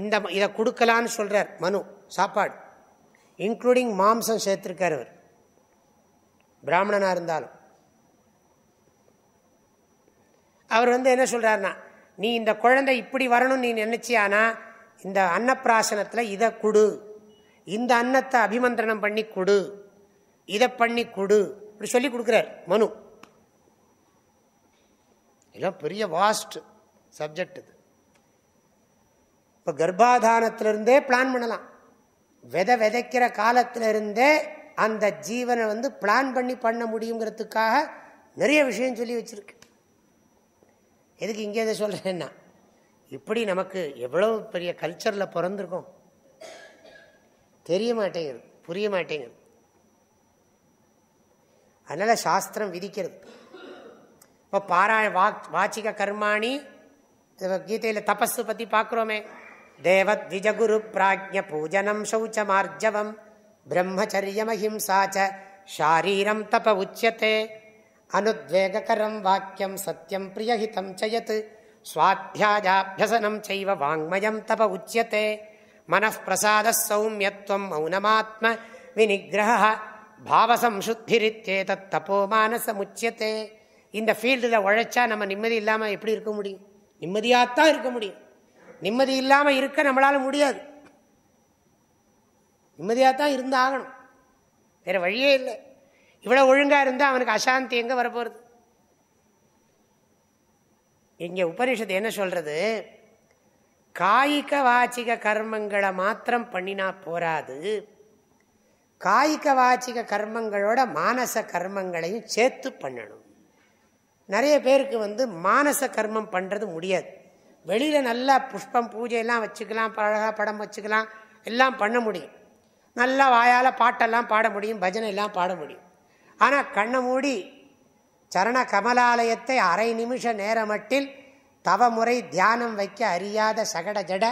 [SPEAKER 1] இந்த இதை கொடுக்கலான்னு சொல்கிறார் மனு சாப்பாடு இன்க்ளூடிங் மாம்சம் சேர்த்துருக்கார் அவர் பிராமணனாக இருந்தாலும் அவர் வந்து என்ன சொல்கிறாருன்னா நீ இந்த குழந்தை இப்படி வரணும்னு நீ நினைச்சியானா இந்த அன்னப்பிராசனத்தில் இதை கொடு இந்த அன்னத்தை அபிமந்திரணம் பண்ணி கொடு இதை பண்ணி கொடு இப்படி சொல்லி கொடுக்குறார் மனு இதெல்லாம் பெரிய வாஸ்ட் சப்ஜெக்ட் இது இப்போ கர்ப்பாதானத்திலிருந்தே பிளான் பண்ணலாம் விதை விதைக்கிற காலத்திலிருந்தே அந்த ஜீவனை வந்து பிளான் பண்ணி பண்ண முடியுங்கிறதுக்காக நிறைய விஷயம் சொல்லி வச்சுருக்கு எதுக்கு இங்கே எதை சொல்கிறேன்னா இப்படி நமக்கு எவ்வளோ பெரிய கல்ச்சரில் பிறந்திருக்கோம் தெரிய மாட்டேங்குது புரிய மாட்டேங்குது அதனால் சாஸ்திரம் விதிக்கிறது இப்போ பாராய வாச்சிக கர்மாணி கீதையில் தபஸ் பற்றி பார்க்குறோமே देवद्विजगुरुप्राज्ञपूजनं शौचमार्जवं ब्रह्मचर्यमहिंसा च शारीरं तप उच्यते अनुद्वेगकरं वाक्यं सत्यं प्रियहितं च यत् स्वाध्यायाभ्यसनं चैव वाङ्मयं तप उच्यते मनःप्रसादः सौम्यत्वं मौनमात्मविनिग्रहः भावसंशुद्धिरित्येतत्तपो मानसमुच्यते இந்த ஃபீல்டில் உழைச்சா நம்ம நிம்மதி இல்லாமல் எப்படி இருக்க முடியும் நிம்மதியாகத்தான் இருக்க முடியும் நிம்மதி இல்லாமல் இருக்க நம்மளால் முடியாது நிம்மதியாக தான் இருந்து ஆகணும் வேறு வழியே இல்லை இவ்வளோ ஒழுங்காக இருந்தால் அவனுக்கு அசாந்தி எங்கே வரப்போகிறது இங்கே உபனிஷத்து என்ன சொல்கிறது காய்க வாச்சிக கர்மங்களை மாத்திரம் பண்ணினா போராது காய்க வாச்சிக கர்மங்களோட மானச கர்மங்களையும் சேர்த்து பண்ணணும் நிறைய பேருக்கு வந்து மானச கர்மம் பண்ணுறது முடியாது வெளியில் நல்லா புஷ்பம் பூஜையெல்லாம் வச்சுக்கலாம் அழகாக படம் வச்சுக்கலாம் எல்லாம் பண்ண முடியும் நல்லா வாயால் பாட்டெல்லாம் பாட முடியும் பஜனை எல்லாம் பாட முடியும் ஆனால் கண்ணை மூடி சரண கமலாலயத்தை அரை நிமிஷ நேரமட்டில் தவமுறை தியானம் வைக்க அறியாத சகட ஜட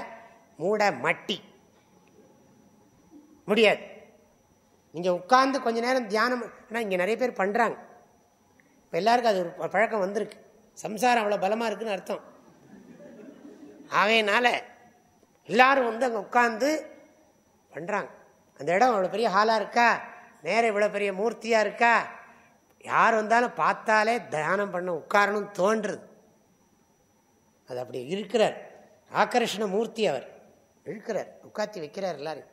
[SPEAKER 1] மூட மட்டி முடியாது நீங்கள் உட்கார்ந்து கொஞ்ச நேரம் தியானம் ஆனால் இங்கே நிறைய பேர் பண்ணுறாங்க இப்போ எல்லாருக்கும் அது ஒரு பழக்கம் வந்திருக்கு சம்சாரம் அவ்வளோ பலமாக இருக்குதுன்னு அர்த்தம் ஆகையினால எல்லாரும் வந்து அங்கே உட்காந்து பண்ணுறாங்க அந்த இடம் அவ்வளோ பெரிய ஹாலாக இருக்கா நேரம் இவ்வளோ பெரிய மூர்த்தியாக இருக்கா யார் வந்தாலும் பார்த்தாலே தியானம் பண்ண உட்காரணும் தோன்றுறது அது அப்படி இருக்கிறார் ஆக்கர்ஷண மூர்த்தி அவர் இழுக்கிறார் உட்காத்தி வைக்கிறார் எல்லாரும்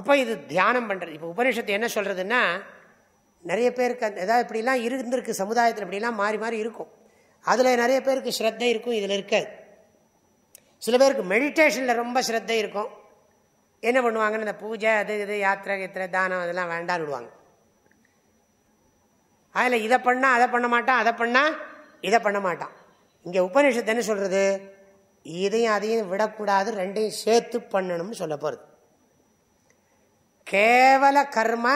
[SPEAKER 1] அப்போ இது தியானம் பண்ணுறது இப்போ உபனிஷத்து என்ன சொல்கிறதுன்னா நிறைய பேருக்கு அந்த ஏதாவது இப்படிலாம் இருந்திருக்கு சமுதாயத்தில் இப்படிலாம் மாறி மாறி இருக்கும் அதில் நிறைய பேருக்கு ஸ்ரத்தை இருக்கும் இதில் இருக்காது சில பேருக்கு மெடிடேஷனில் ரொம்ப ஸ்ரத்தை இருக்கும் என்ன பண்ணுவாங்கன்னு இந்த பூஜை அது இது யாத்திரை கீத்திரை தானம் அதெல்லாம் வேண்டாம் விடுவாங்க அதில் இதை பண்ணால் அதை பண்ண மாட்டான் அதை பண்ணால் இதை பண்ண மாட்டான் இங்கே உபநிஷத்து என்ன சொல்கிறது இதையும் அதையும் விடக்கூடாது ரெண்டையும் சேர்த்து பண்ணணும்னு சொல்ல போகிறது கேவல கர்ம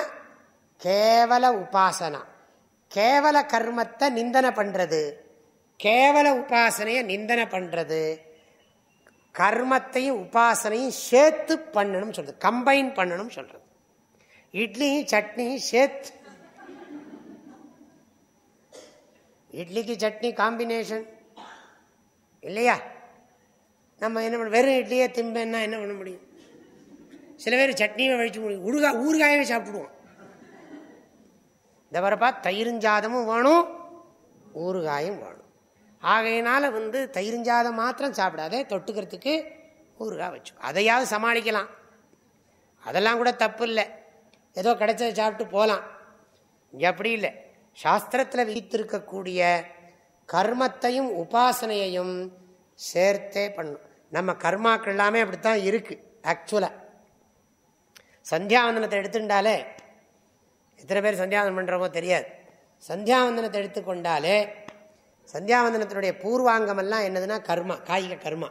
[SPEAKER 1] கேவல உபாசனா கேவல கர்மத்தை நிந்தனை பண்ணுறது கேவல உபாசனையை நிந்தனை பண்ணுறது கர்மத்தையும் உபாசனையும் சேர்த்து பண்ணணும்னு சொல்கிறது கம்பைன் பண்ணணும்னு சொல்கிறது இட்லியும் சட்னியும் சேர்த்து இட்லிக்கு சட்னி காம்பினேஷன் இல்லையா நம்ம என்ன பண்ண வெறும் இட்லியே திம்பேன்னா என்ன பண்ண முடியும் சில பேர் சட்னியை வழிச்சு முடியும் ஊறுகாய் ஊறுகாயவே சாப்பிடுவோம் இந்த வரப்பா தயிரிஞ்சாதமும் வேணும் ஊறுகாயும் வேணும் ஆகையினால வந்து தயிரிஞ்சாதம் மாத்திரம் சாப்பிடாதே தொட்டுக்கிறதுக்கு ஊறுகாய் வச்சு அதையாவது சமாளிக்கலாம் அதெல்லாம் கூட தப்பு இல்லை ஏதோ கிடைச்சதை சாப்பிட்டு போகலாம் இங்கே அப்படி இல்லை சாஸ்திரத்தில் விதித்திருக்கக்கூடிய கர்மத்தையும் உபாசனையையும் சேர்த்தே பண்ணும் நம்ம கர்மாக்கள் எல்லாமே அப்படித்தான் இருக்குது ஆக்சுவலாக சந்தியாவந்தனத்தை எடுத்துட்டாலே எத்தனை பேர் சந்தியாவந்தனம் பண்ணுறோமோ தெரியாது சந்தியாவந்தனத்தை எடுத்துக்கொண்டாலே சந்தியாவந்தனத்தினுடைய பூர்வாங்கமெல்லாம் என்னதுன்னா கர்மா காய்க கர்மா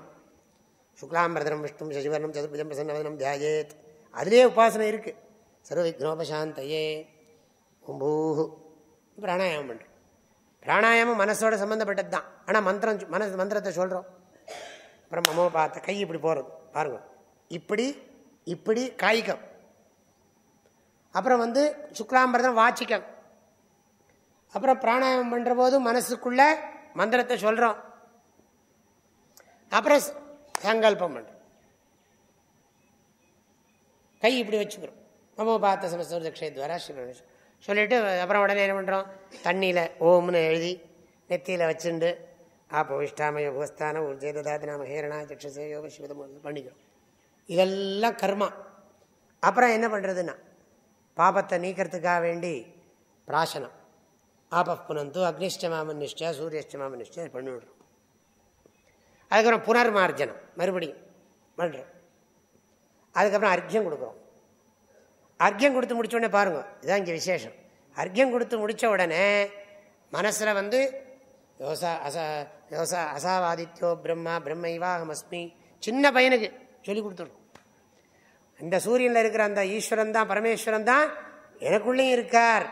[SPEAKER 1] சுக்லாம்பரதனம் விஷ்ணு சசிவரணம் சதுர்பிஜம் பிரசன்னவதனம் தியாயேத் அதிலே உபாசனை இருக்குது சர்வ விக்னோபசாந்தையே கும்பூஹு பிராணாயாமம் பண்ணுறோம் பிராணாயாமம் மனசோட சம்மந்தப்பட்டது தான் ஆனால் மந்திரம் மனசு மந்திரத்தை சொல்கிறோம் அப்புறம் மமோ பார்த்த கை இப்படி போகிறது பாருங்கள் இப்படி இப்படி காய்கம் அப்புறம் வந்து சுக்லாம்பரதம் வாச்சிக்கம் அப்புறம் பிராணாயாமம் பண்ணுற போது மனசுக்குள்ள மந்திரத்தை சொல்கிறோம் அப்புறம் சங்கல்பம் பண்ணுறோம் கை இப்படி வச்சுக்கிறோம் நம்ம பார்த்த சமஸ்தூர் தக்ஷேத்வாரா ஸ்ரீபிரவேஷம் சொல்லிவிட்டு அப்புறம் உடனே என்ன பண்ணுறோம் தண்ணியில் ஓம்னு எழுதி நெத்தியில் வச்சுண்டு ஆபவிஷ்டாமய உபஸ்தான ஊர்ஜே ததாதி நாம ஹேரணா சக்ஷசே யோக சிவதம் பண்ணிக்கிறோம் இதெல்லாம் கர்மா அப்புறம் என்ன பண்ணுறதுன்னா பாபத்தை நீக்கிறதுக்காக வேண்டி பிராசனம் ஆப புனந்து அக்னிஷ்டமாமன் நிஷ்டா சூரியஷ்டமாமன் நிஷ்டா பண்ணிவிடுறோம் அதுக்கப்புறம் புனர்மார்ஜனம் மறுபடியும் பண்ணுறோம் அதுக்கப்புறம் அர்க்கியம் கொடுக்குறோம் அர்க்கியம் கொடுத்து முடித்த உடனே பாருங்கள் இதுதான் இங்கே விசேஷம் அர்க்கியம் கொடுத்து முடித்த உடனே மனசில் வந்து யோசா அசா யோசா அசாவாதித்யோ பிரம்மா பிரம்ம இவாகம் அஸ்மி சின்ன பையனுக்கு சொல்லி கொடுத்துட்றோம் இந்த சூரியனில் இருக்கிற அந்த ஈஸ்வரன் தான் பரமேஸ்வரன் தான் எனக்குள்ளேயும் இருக்கார்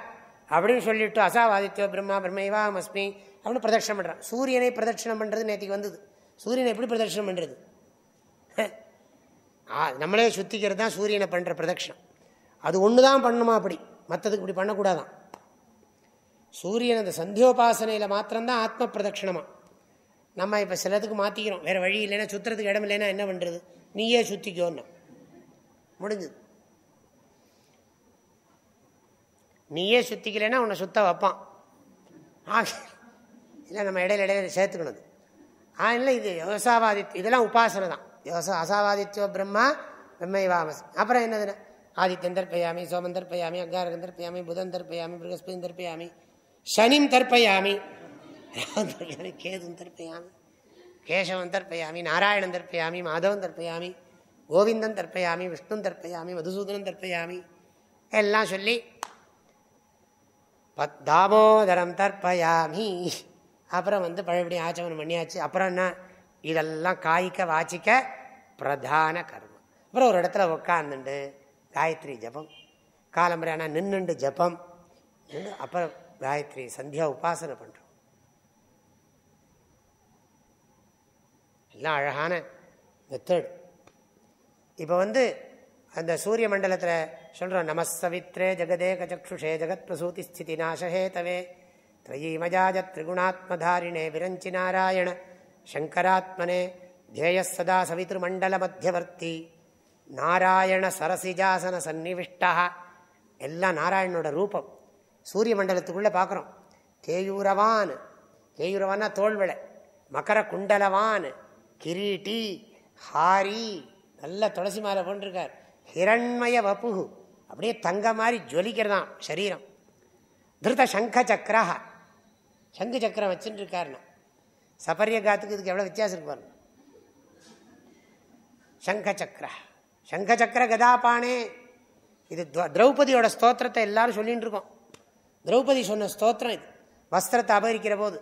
[SPEAKER 1] அப்படின்னு சொல்லிட்டு அசாவாதித்யோ பிரம்மா பிரம்மைவா மஸ்மி அப்படின்னு பிரதட்சணம் பண்ணுறான் சூரியனை பிரதட்சணம் பண்ணுறது நேற்றுக்கு வந்தது சூரியனை எப்படி பிரதட்சணம் பண்ணுறது நம்மளே சுத்திக்கிறது தான் சூரியனை பண்ணுற பிரதட்சணம் அது ஒன்று தான் பண்ணணுமா அப்படி மற்றதுக்கு இப்படி பண்ணக்கூடாதான் சூரியன் அந்த சந்தியோபாசனையில் மாத்திரம்தான் ஆத்ம பிரதட்சணமாக நம்ம இப்போ சிலத்துக்கு மாற்றிக்கிறோம் வேறு வழி இல்லைன்னா சுற்றுறதுக்கு இடம் இல்லைன்னா என்ன பண்ணுறது நீயே சுற்றிக்கோன்னு முடிஞ்சது நீயே சுத்திக்கலைன்னா உன்னை சுத்த வைப்பான் இல்லை நம்ம இடையில இடையில சேர்த்துக்கணும் அதனால இது யோசாவாதி இதெல்லாம் உபாசனை தான் யோசா அசாவாதித்யோ பிரம்மா பிரம்மை வாமஸ் அப்புறம் என்னதுன்னா ஆதித்யன் தர்பயாமி சோமன் தர்பயாமி அக்காரகன் தர்பயாமி புதன் தர்ப்பயாமி பிரகஸ்பதி தர்ப்பயாமி சனிம் தர்பயாமி கேதும் தற்பயாமி கேசவன் தர்பயாமி நாராயணன் தர்ப்பயாமி மாதவன் தர்ப்பயாமி கோவிந்தன் தர்ப்பயாமி விஷ்ணு தர்ப்பயாமி மதுசூதனன் தர்ப்பயாமி எல்லாம் சொல்லி பத் தாமோதரம் தர்ப்பயாமி அப்புறம் வந்து பழையபடியும் ஆச்சவன் பண்ணியாச்சு அப்புறம் என்ன இதெல்லாம் காய்க்க வாச்சிக்க பிரதான கர்மம் அப்புறம் ஒரு இடத்துல உட்காந்துண்டு காயத்ரி ஜபம் காலம்பரை ஆனால் நின்றுண்டு ஜபம் அப்புறம் காயத்ரி சந்தியா உபாசனை பண்ணுறோம் எல்லாம் அழகான மெத்தட் இப்போ வந்து அந்த சூரிய மண்டலத்தில் சொல்கிறோம் நமசவித்ரே ஜெகதே கச்சக்ஷுஷே ஜெகத் பிரசூதி ஸ்திதி நாசஹே தவே த்ரயீமஜாஜ திரிகுணாத்மதாரிணே விரஞ்சி நாராயண சங்கராத்மனே தேயசதா சவித்ருமண்டல மத்தியவர்த்தி நாராயண சரசிஜாசன சந்நிவிஷ்டா எல்லாம் நாராயணனோட ரூபம் சூரிய மண்டலத்துக்குள்ளே பார்க்குறோம் கேயூரவான் கேயூரவான்னா தோல்வளை மகர குண்டலவான் கிரீட்டி ஹாரி நல்ல துளசி மாலை போட்டிருக்கார் ஹிரண்மய வப்புகு அப்படியே தங்க மாதிரி ஜொலிக்கிறதாம் சரீரம் திருத்த சங்க சக்கரா சங்கு சக்கரம் வச்சுட்டு இருக்காருண்ணா சபரிய காத்துக்கு இதுக்கு எவ்வளோ வித்தியாசம் இருப்பார் சங்க சக்கர சங்க சக்கர கதாபானே இது திரௌபதியோட ஸ்தோத்திரத்தை எல்லாரும் சொல்லிட்டு இருக்கோம் திரௌபதி சொன்ன ஸ்தோத்திரம் இது வஸ்திரத்தை அபகரிக்கிற போது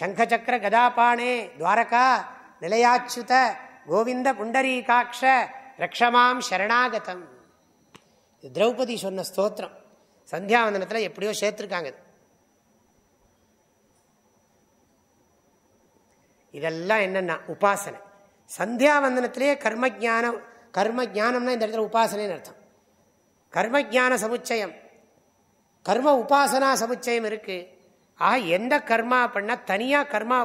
[SPEAKER 1] சங்க சக்கர கதாபானே துவாரகா நிலையாச்சுத கோவிந்த புண்டரீகாட்ச ரக்ஷமாம் சரணாகதம் திரௌபதி சொன்ன ஸ்தோத்திரம் சந்தியாவந்தனத்தில் எப்படியோ சேர்த்துருக்காங்க இதெல்லாம் என்னென்னா உபாசனை சந்தியாவந்தனத்திலேயே கர்ம ஜானம் கர்ம ஜானம்னா இந்த இடத்துல உபாசனைன்னு அர்த்தம் கர்ம ஜான சமுச்சயம் கர்ம உபாசனா சமுச்சயம் இருக்கு ஆக எந்த கர்மா பண்ணால் தனியாக கர்மா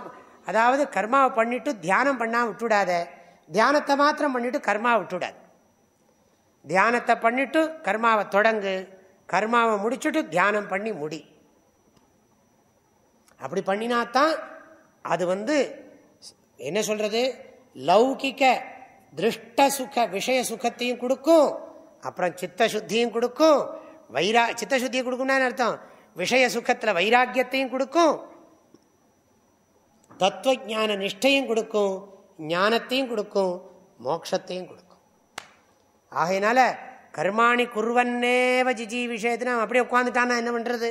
[SPEAKER 1] அதாவது கர்மாவை பண்ணிட்டு தியானம் பண்ணால் விட்டுவிடாத தியானத்தை மாத்திரம் பண்ணிவிட்டு கர்மா விட்டுடாது தியானத்தை பண்ணிவிட்டு கர்மாவை தொடங்கு கர்மாவை முடிச்சுட்டு தியானம் பண்ணி முடி அப்படி பண்ணினாத்தான் அது வந்து என்ன சொல்கிறது லௌகிக்க திருஷ்ட சுக விஷய சுகத்தையும் கொடுக்கும் அப்புறம் சித்த சுத்தியும் கொடுக்கும் வைரா சித்த சுத்தியை கொடுக்கும்னா அர்த்தம் விஷய சுகத்தில் வைராக்கியத்தையும் கொடுக்கும் தத்துவ ஞான நிஷ்டையும் கொடுக்கும் ஞானத்தையும் கொடுக்கும் மோட்சத்தையும் கொடுக்கும் ஆகையினால கர்மாணி குருவன்னேவ ஜிஜி விஷயத்தை அவன் அப்படியே உட்காந்துட்டான்னா என்ன பண்ணுறது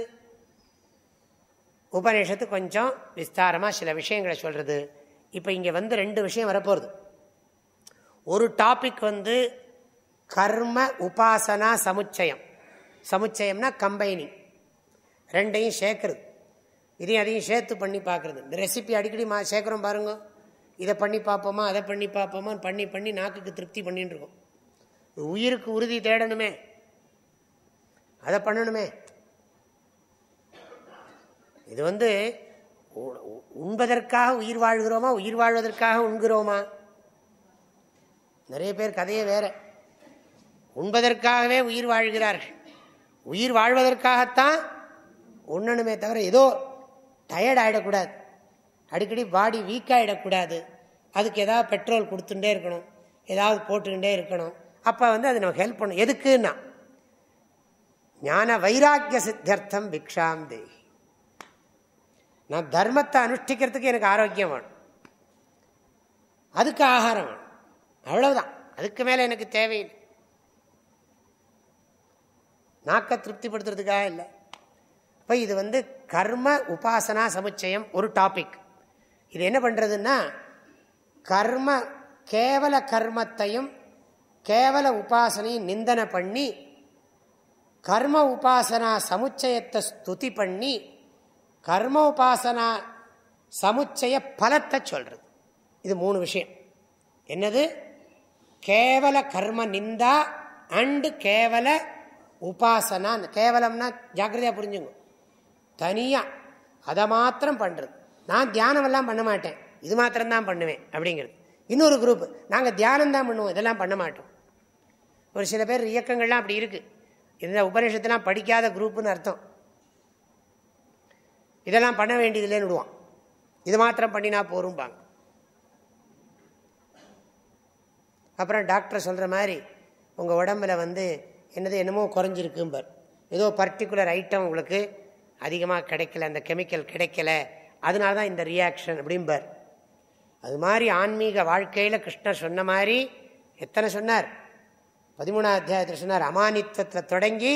[SPEAKER 1] உபநிஷத்து கொஞ்சம் விஸ்தாரமாக சில விஷயங்களை சொல்கிறது இப்போ இங்கே வந்து ரெண்டு விஷயம் வரப்போகிறது ஒரு டாபிக் வந்து கர்ம உபாசனா சமுச்சயம் சமுச்சயம்னா கம்பைனிங் ரெண்டையும் சேர்க்கறது இதையும் அதையும் சேர்த்து பண்ணி பார்க்குறது இந்த ரெசிபி அடிக்கடி மா சேர்க்குறோம் பாருங்கள் இதை பண்ணி பார்ப்போமா அதை பண்ணி பார்ப்போமா பண்ணி பண்ணி நாக்குக்கு திருப்தி பண்ணிட்டு உயிருக்கு உறுதி தேடணுமே அதை பண்ணணுமே இது வந்து உண்பதற்காக உயிர் வாழ்கிறோமா உயிர் வாழ்வதற்காக உண்கிறோமா நிறைய பேர் கதையே வேற உண்பதற்காகவே உயிர் வாழ்கிறார்கள் உயிர் வாழ்வதற்காகத்தான் உண்ணணுமே தவிர ஏதோ டயர்ட் ஆகிடக்கூடாது அடிக்கடி பாடி வீக்காகிடக்கூடாது அதுக்கு ஏதாவது பெட்ரோல் கொடுத்துட்டே இருக்கணும் ஏதாவது போட்டுக்கிட்டே இருக்கணும் அப்போ வந்து அது நமக்கு ஹெல்ப் பண்ணும் எதுக்குன்னா ஞான வைராக்கிய சித்தியர்த்தம் பிக்ஷாம் தேகி நான் தர்மத்தை அனுஷ்டிக்கிறதுக்கு எனக்கு ஆரோக்கியம் வேணும் அதுக்கு ஆகாரம் வேணும் அவ்வளவுதான் அதுக்கு மேலே எனக்கு தேவையில்லை நாக்கை திருப்திப்படுத்துறதுக்காக இல்லை இப்போ இது வந்து கர்ம உபாசனா சமுச்சயம் ஒரு டாபிக் இது என்ன பண்ணுறதுன்னா கர்ம கேவல கர்மத்தையும் கேவல உபாசனையும் நிந்தனை பண்ணி கர்ம உபாசனா சமுச்சயத்தை ஸ்துதி பண்ணி கர்ம உபாசனா சமுச்சய பலத்தை சொல்கிறது இது மூணு விஷயம் என்னது கேவல கர்ம நிந்தா அண்டு கேவல உபாசனா கேவலம்னா ஜாக்கிரதையாக புரிஞ்சுங்க தனியாக அதை மாத்திரம் பண்ணுறது நான் தியானமெல்லாம் பண்ண மாட்டேன் இது மாத்திரம்தான் பண்ணுவேன் அப்படிங்கிறது இன்னொரு குரூப் நாங்கள் தியானம் தான் பண்ணுவோம் இதெல்லாம் பண்ண மாட்டோம் ஒரு சில பேர் இயக்கங்கள்லாம் அப்படி இருக்குது இந்த உபநிஷத்துலாம் படிக்காத குரூப்புன்னு அர்த்தம் இதெல்லாம் பண்ண வேண்டியதில்லைன்னு விடுவான் இது மாத்திரம் பண்ணினா போரும்பாங்க அப்புறம் டாக்டர் சொல்கிற மாதிரி உங்கள் உடம்புல வந்து என்னது என்னமோ குறைஞ்சிருக்கும்பர் ஏதோ பர்டிகுலர் ஐட்டம் உங்களுக்கு அதிகமாக கிடைக்கல அந்த கெமிக்கல் கிடைக்கல அதனால தான் இந்த ரியாக்ஷன் அப்படிம்பார் அது மாதிரி ஆன்மீக வாழ்க்கையில் கிருஷ்ணர் சொன்ன மாதிரி எத்தனை சொன்னார் பதிமூணாம் அத்தியாயத்தில் சொன்னார் அமானித்துவத்தில் தொடங்கி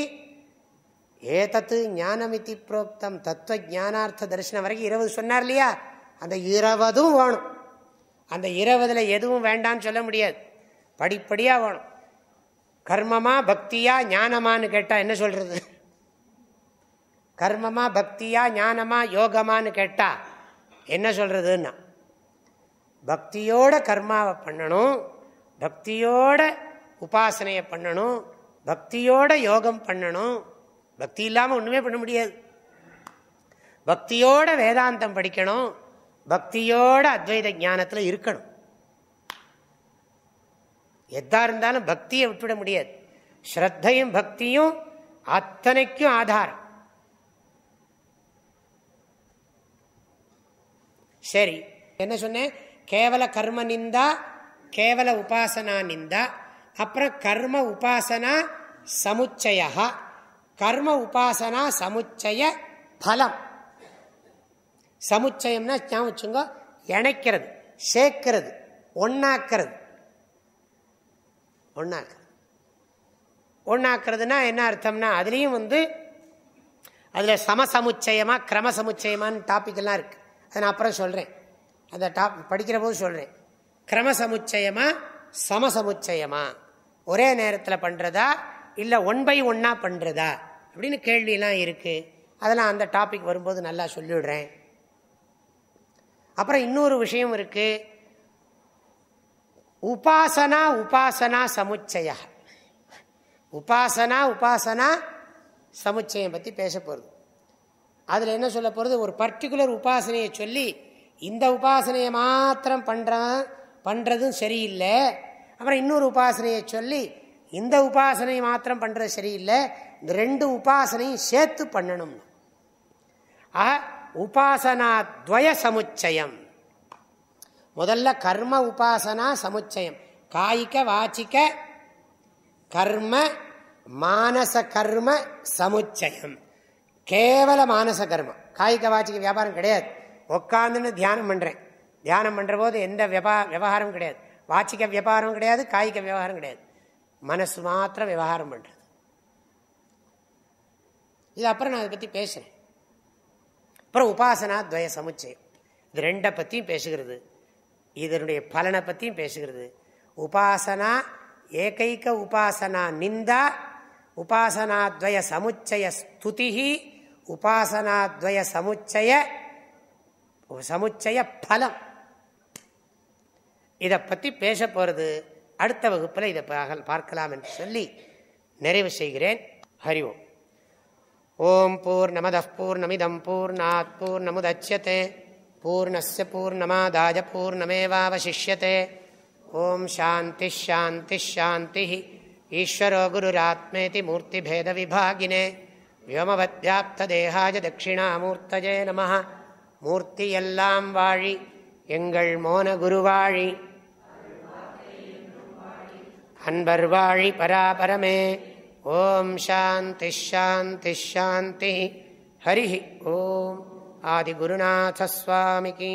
[SPEAKER 1] ஏதத்து ஞானமிதி புரோக்தம் தத்துவ ஜானார்த்த தரிசனம் வரைக்கும் இருபது சொன்னார் இல்லையா அந்த இருபதும் வேணும் அந்த இருபதில் எதுவும் வேண்டாம்னு சொல்ல முடியாது படிப்படியாக வேணும் கர்மமா பக்தியா ஞானமானு கேட்டால் என்ன சொல்கிறது கர்மமா பக்தியா ஞானமா யோகமானு கேட்டால் என்ன சொல்கிறதுன்னா பக்தியோட கர்மாவை பண்ணணும் பக்தியோட உபாசனையை பண்ணணும் பக்தியோட யோகம் பண்ணணும் பக்தி இல்லாமல் ஒன்றுமே பண்ண முடியாது பக்தியோட வேதாந்தம் படிக்கணும் பக்தியோட அத்வைத ஞானத்தில் இருக்கணும் எதாக இருந்தாலும் பக்தியை விட்டுவிட முடியாது ஸ்ரத்தையும் பக்தியும் அத்தனைக்கும் ஆதாரம் சரி என்ன சொன்னேன் கேவல கர்ம நிந்தா கேவல உபாசனா நிந்தா அப்புறம் கர்ம உபாசனா சமுச்சயா கர்ம உபாசனா சமுச்சய பலம் சமுச்சயம்னா வச்சுங்க இணைக்கிறது சேர்க்கிறது ஒன்னாக்கிறது ஒன்னாக்குறது ஒன்னாக்குறதுனா என்ன அர்த்தம்னா அதுலேயும் வந்து அதில் சமசமுச்சயமா கிரமசமுச்சயமானு டாபிக்லாம் இருக்குது நான் அப்புறம் சொல்கிறேன் அந்த டாப் படிக்கிற போது சொல்கிறேன் கிரமசமுச்சயமா சமசமுச்சயமா ஒரே நேரத்தில் பண்ணுறதா இல்லை ஒன் பை ஒன்னாக பண்ணுறதா அப்படின்னு கேள்வியெலாம் இருக்குது அதெல்லாம் அந்த டாபிக் வரும்போது நல்லா சொல்லிவிடுறேன் அப்புறம் இன்னொரு விஷயம் இருக்குது உபாசனா உபாசனா சமுச்சய உபாசனா உபாசனா சமுச்சயம் பற்றி பேச போகிறது அதில் என்ன சொல்ல போகிறது ஒரு பர்டிகுலர் உபாசனையை சொல்லி இந்த உபாசனையை மாத்திரம் பண்ணுறான் பண்ணுறதும் சரியில்லை அப்புறம் இன்னொரு உபாசனையை சொல்லி இந்த உபாசனையை மாத்திரம் பண்ணுறது சரியில்லை இந்த ரெண்டு உபாசனையும் சேர்த்து பண்ணணும் ஆ உபாசனா துவய சமுச்சயம் முதல்ல கர்ம உபாசனா சமுச்சயம் காய்க்க வாச்சிக்க கர்ம மானச கர்ம சமுச்சயம் கேவல மானச கர்மம் காய்க வாச்சிக்கு வியாபாரம் கிடையாது உட்காந்துன்னு தியானம் பண்ணுறேன் தியானம் பண்ணுற போது எந்த வியபா விவகாரம் கிடையாது வாச்சிக்க வியாபாரம் கிடையாது காய்க வியாபாரம் கிடையாது மனசு மாத்திரம் விவகாரம் பண்ணுறது இது அப்புறம் நான் அதை பற்றி பேசுகிறேன் அப்புறம் உபாசனா துவய சமுச்சயம் இது ரெண்டை பற்றியும் பேசுகிறது இதனுடைய பலனை பற்றியும் பேசுகிறது உபாசனா ஏகைக்க உபாசனா நிந்தா உபாசனாத்வய சமுச்சய ஸ்துதிஹி உபாசனாத்வய சமுச்சய சமுச்சய பலம் இதை பற்றி பேச போகிறது அடுத்த வகுப்பில் இதை பார்க்கலாம் என்று சொல்லி நிறைவு செய்கிறேன் ஹரி ஓம் ஓம் பூர்ணமத பூர்ணமிதம் பூர்ணாத் பூர்ணமுதட்சதே பூர்ணஸ் பூர்ணமாதாஜ பூர்ணமேவாவசிஷ்யதே ஓம் சாந்தி ஷாந்தி ஷாந்தி ஈஸ்வரோ குருராத்மேதி மூர்த்திபேத விபாகினே வியோமவத்யாப்ததேகாய தட்சிணாமூர்த்தஜே நம மூர்த்தி எல்லாம் வாழி எங்கள் மோன குருவாழி அன்பர் வாழி பராபரமே ஓம் சாந்தி ஷாந்தி ஷாந்தி ஹரி ஓம் ஆதிகுருநாசஸ்வாமிகி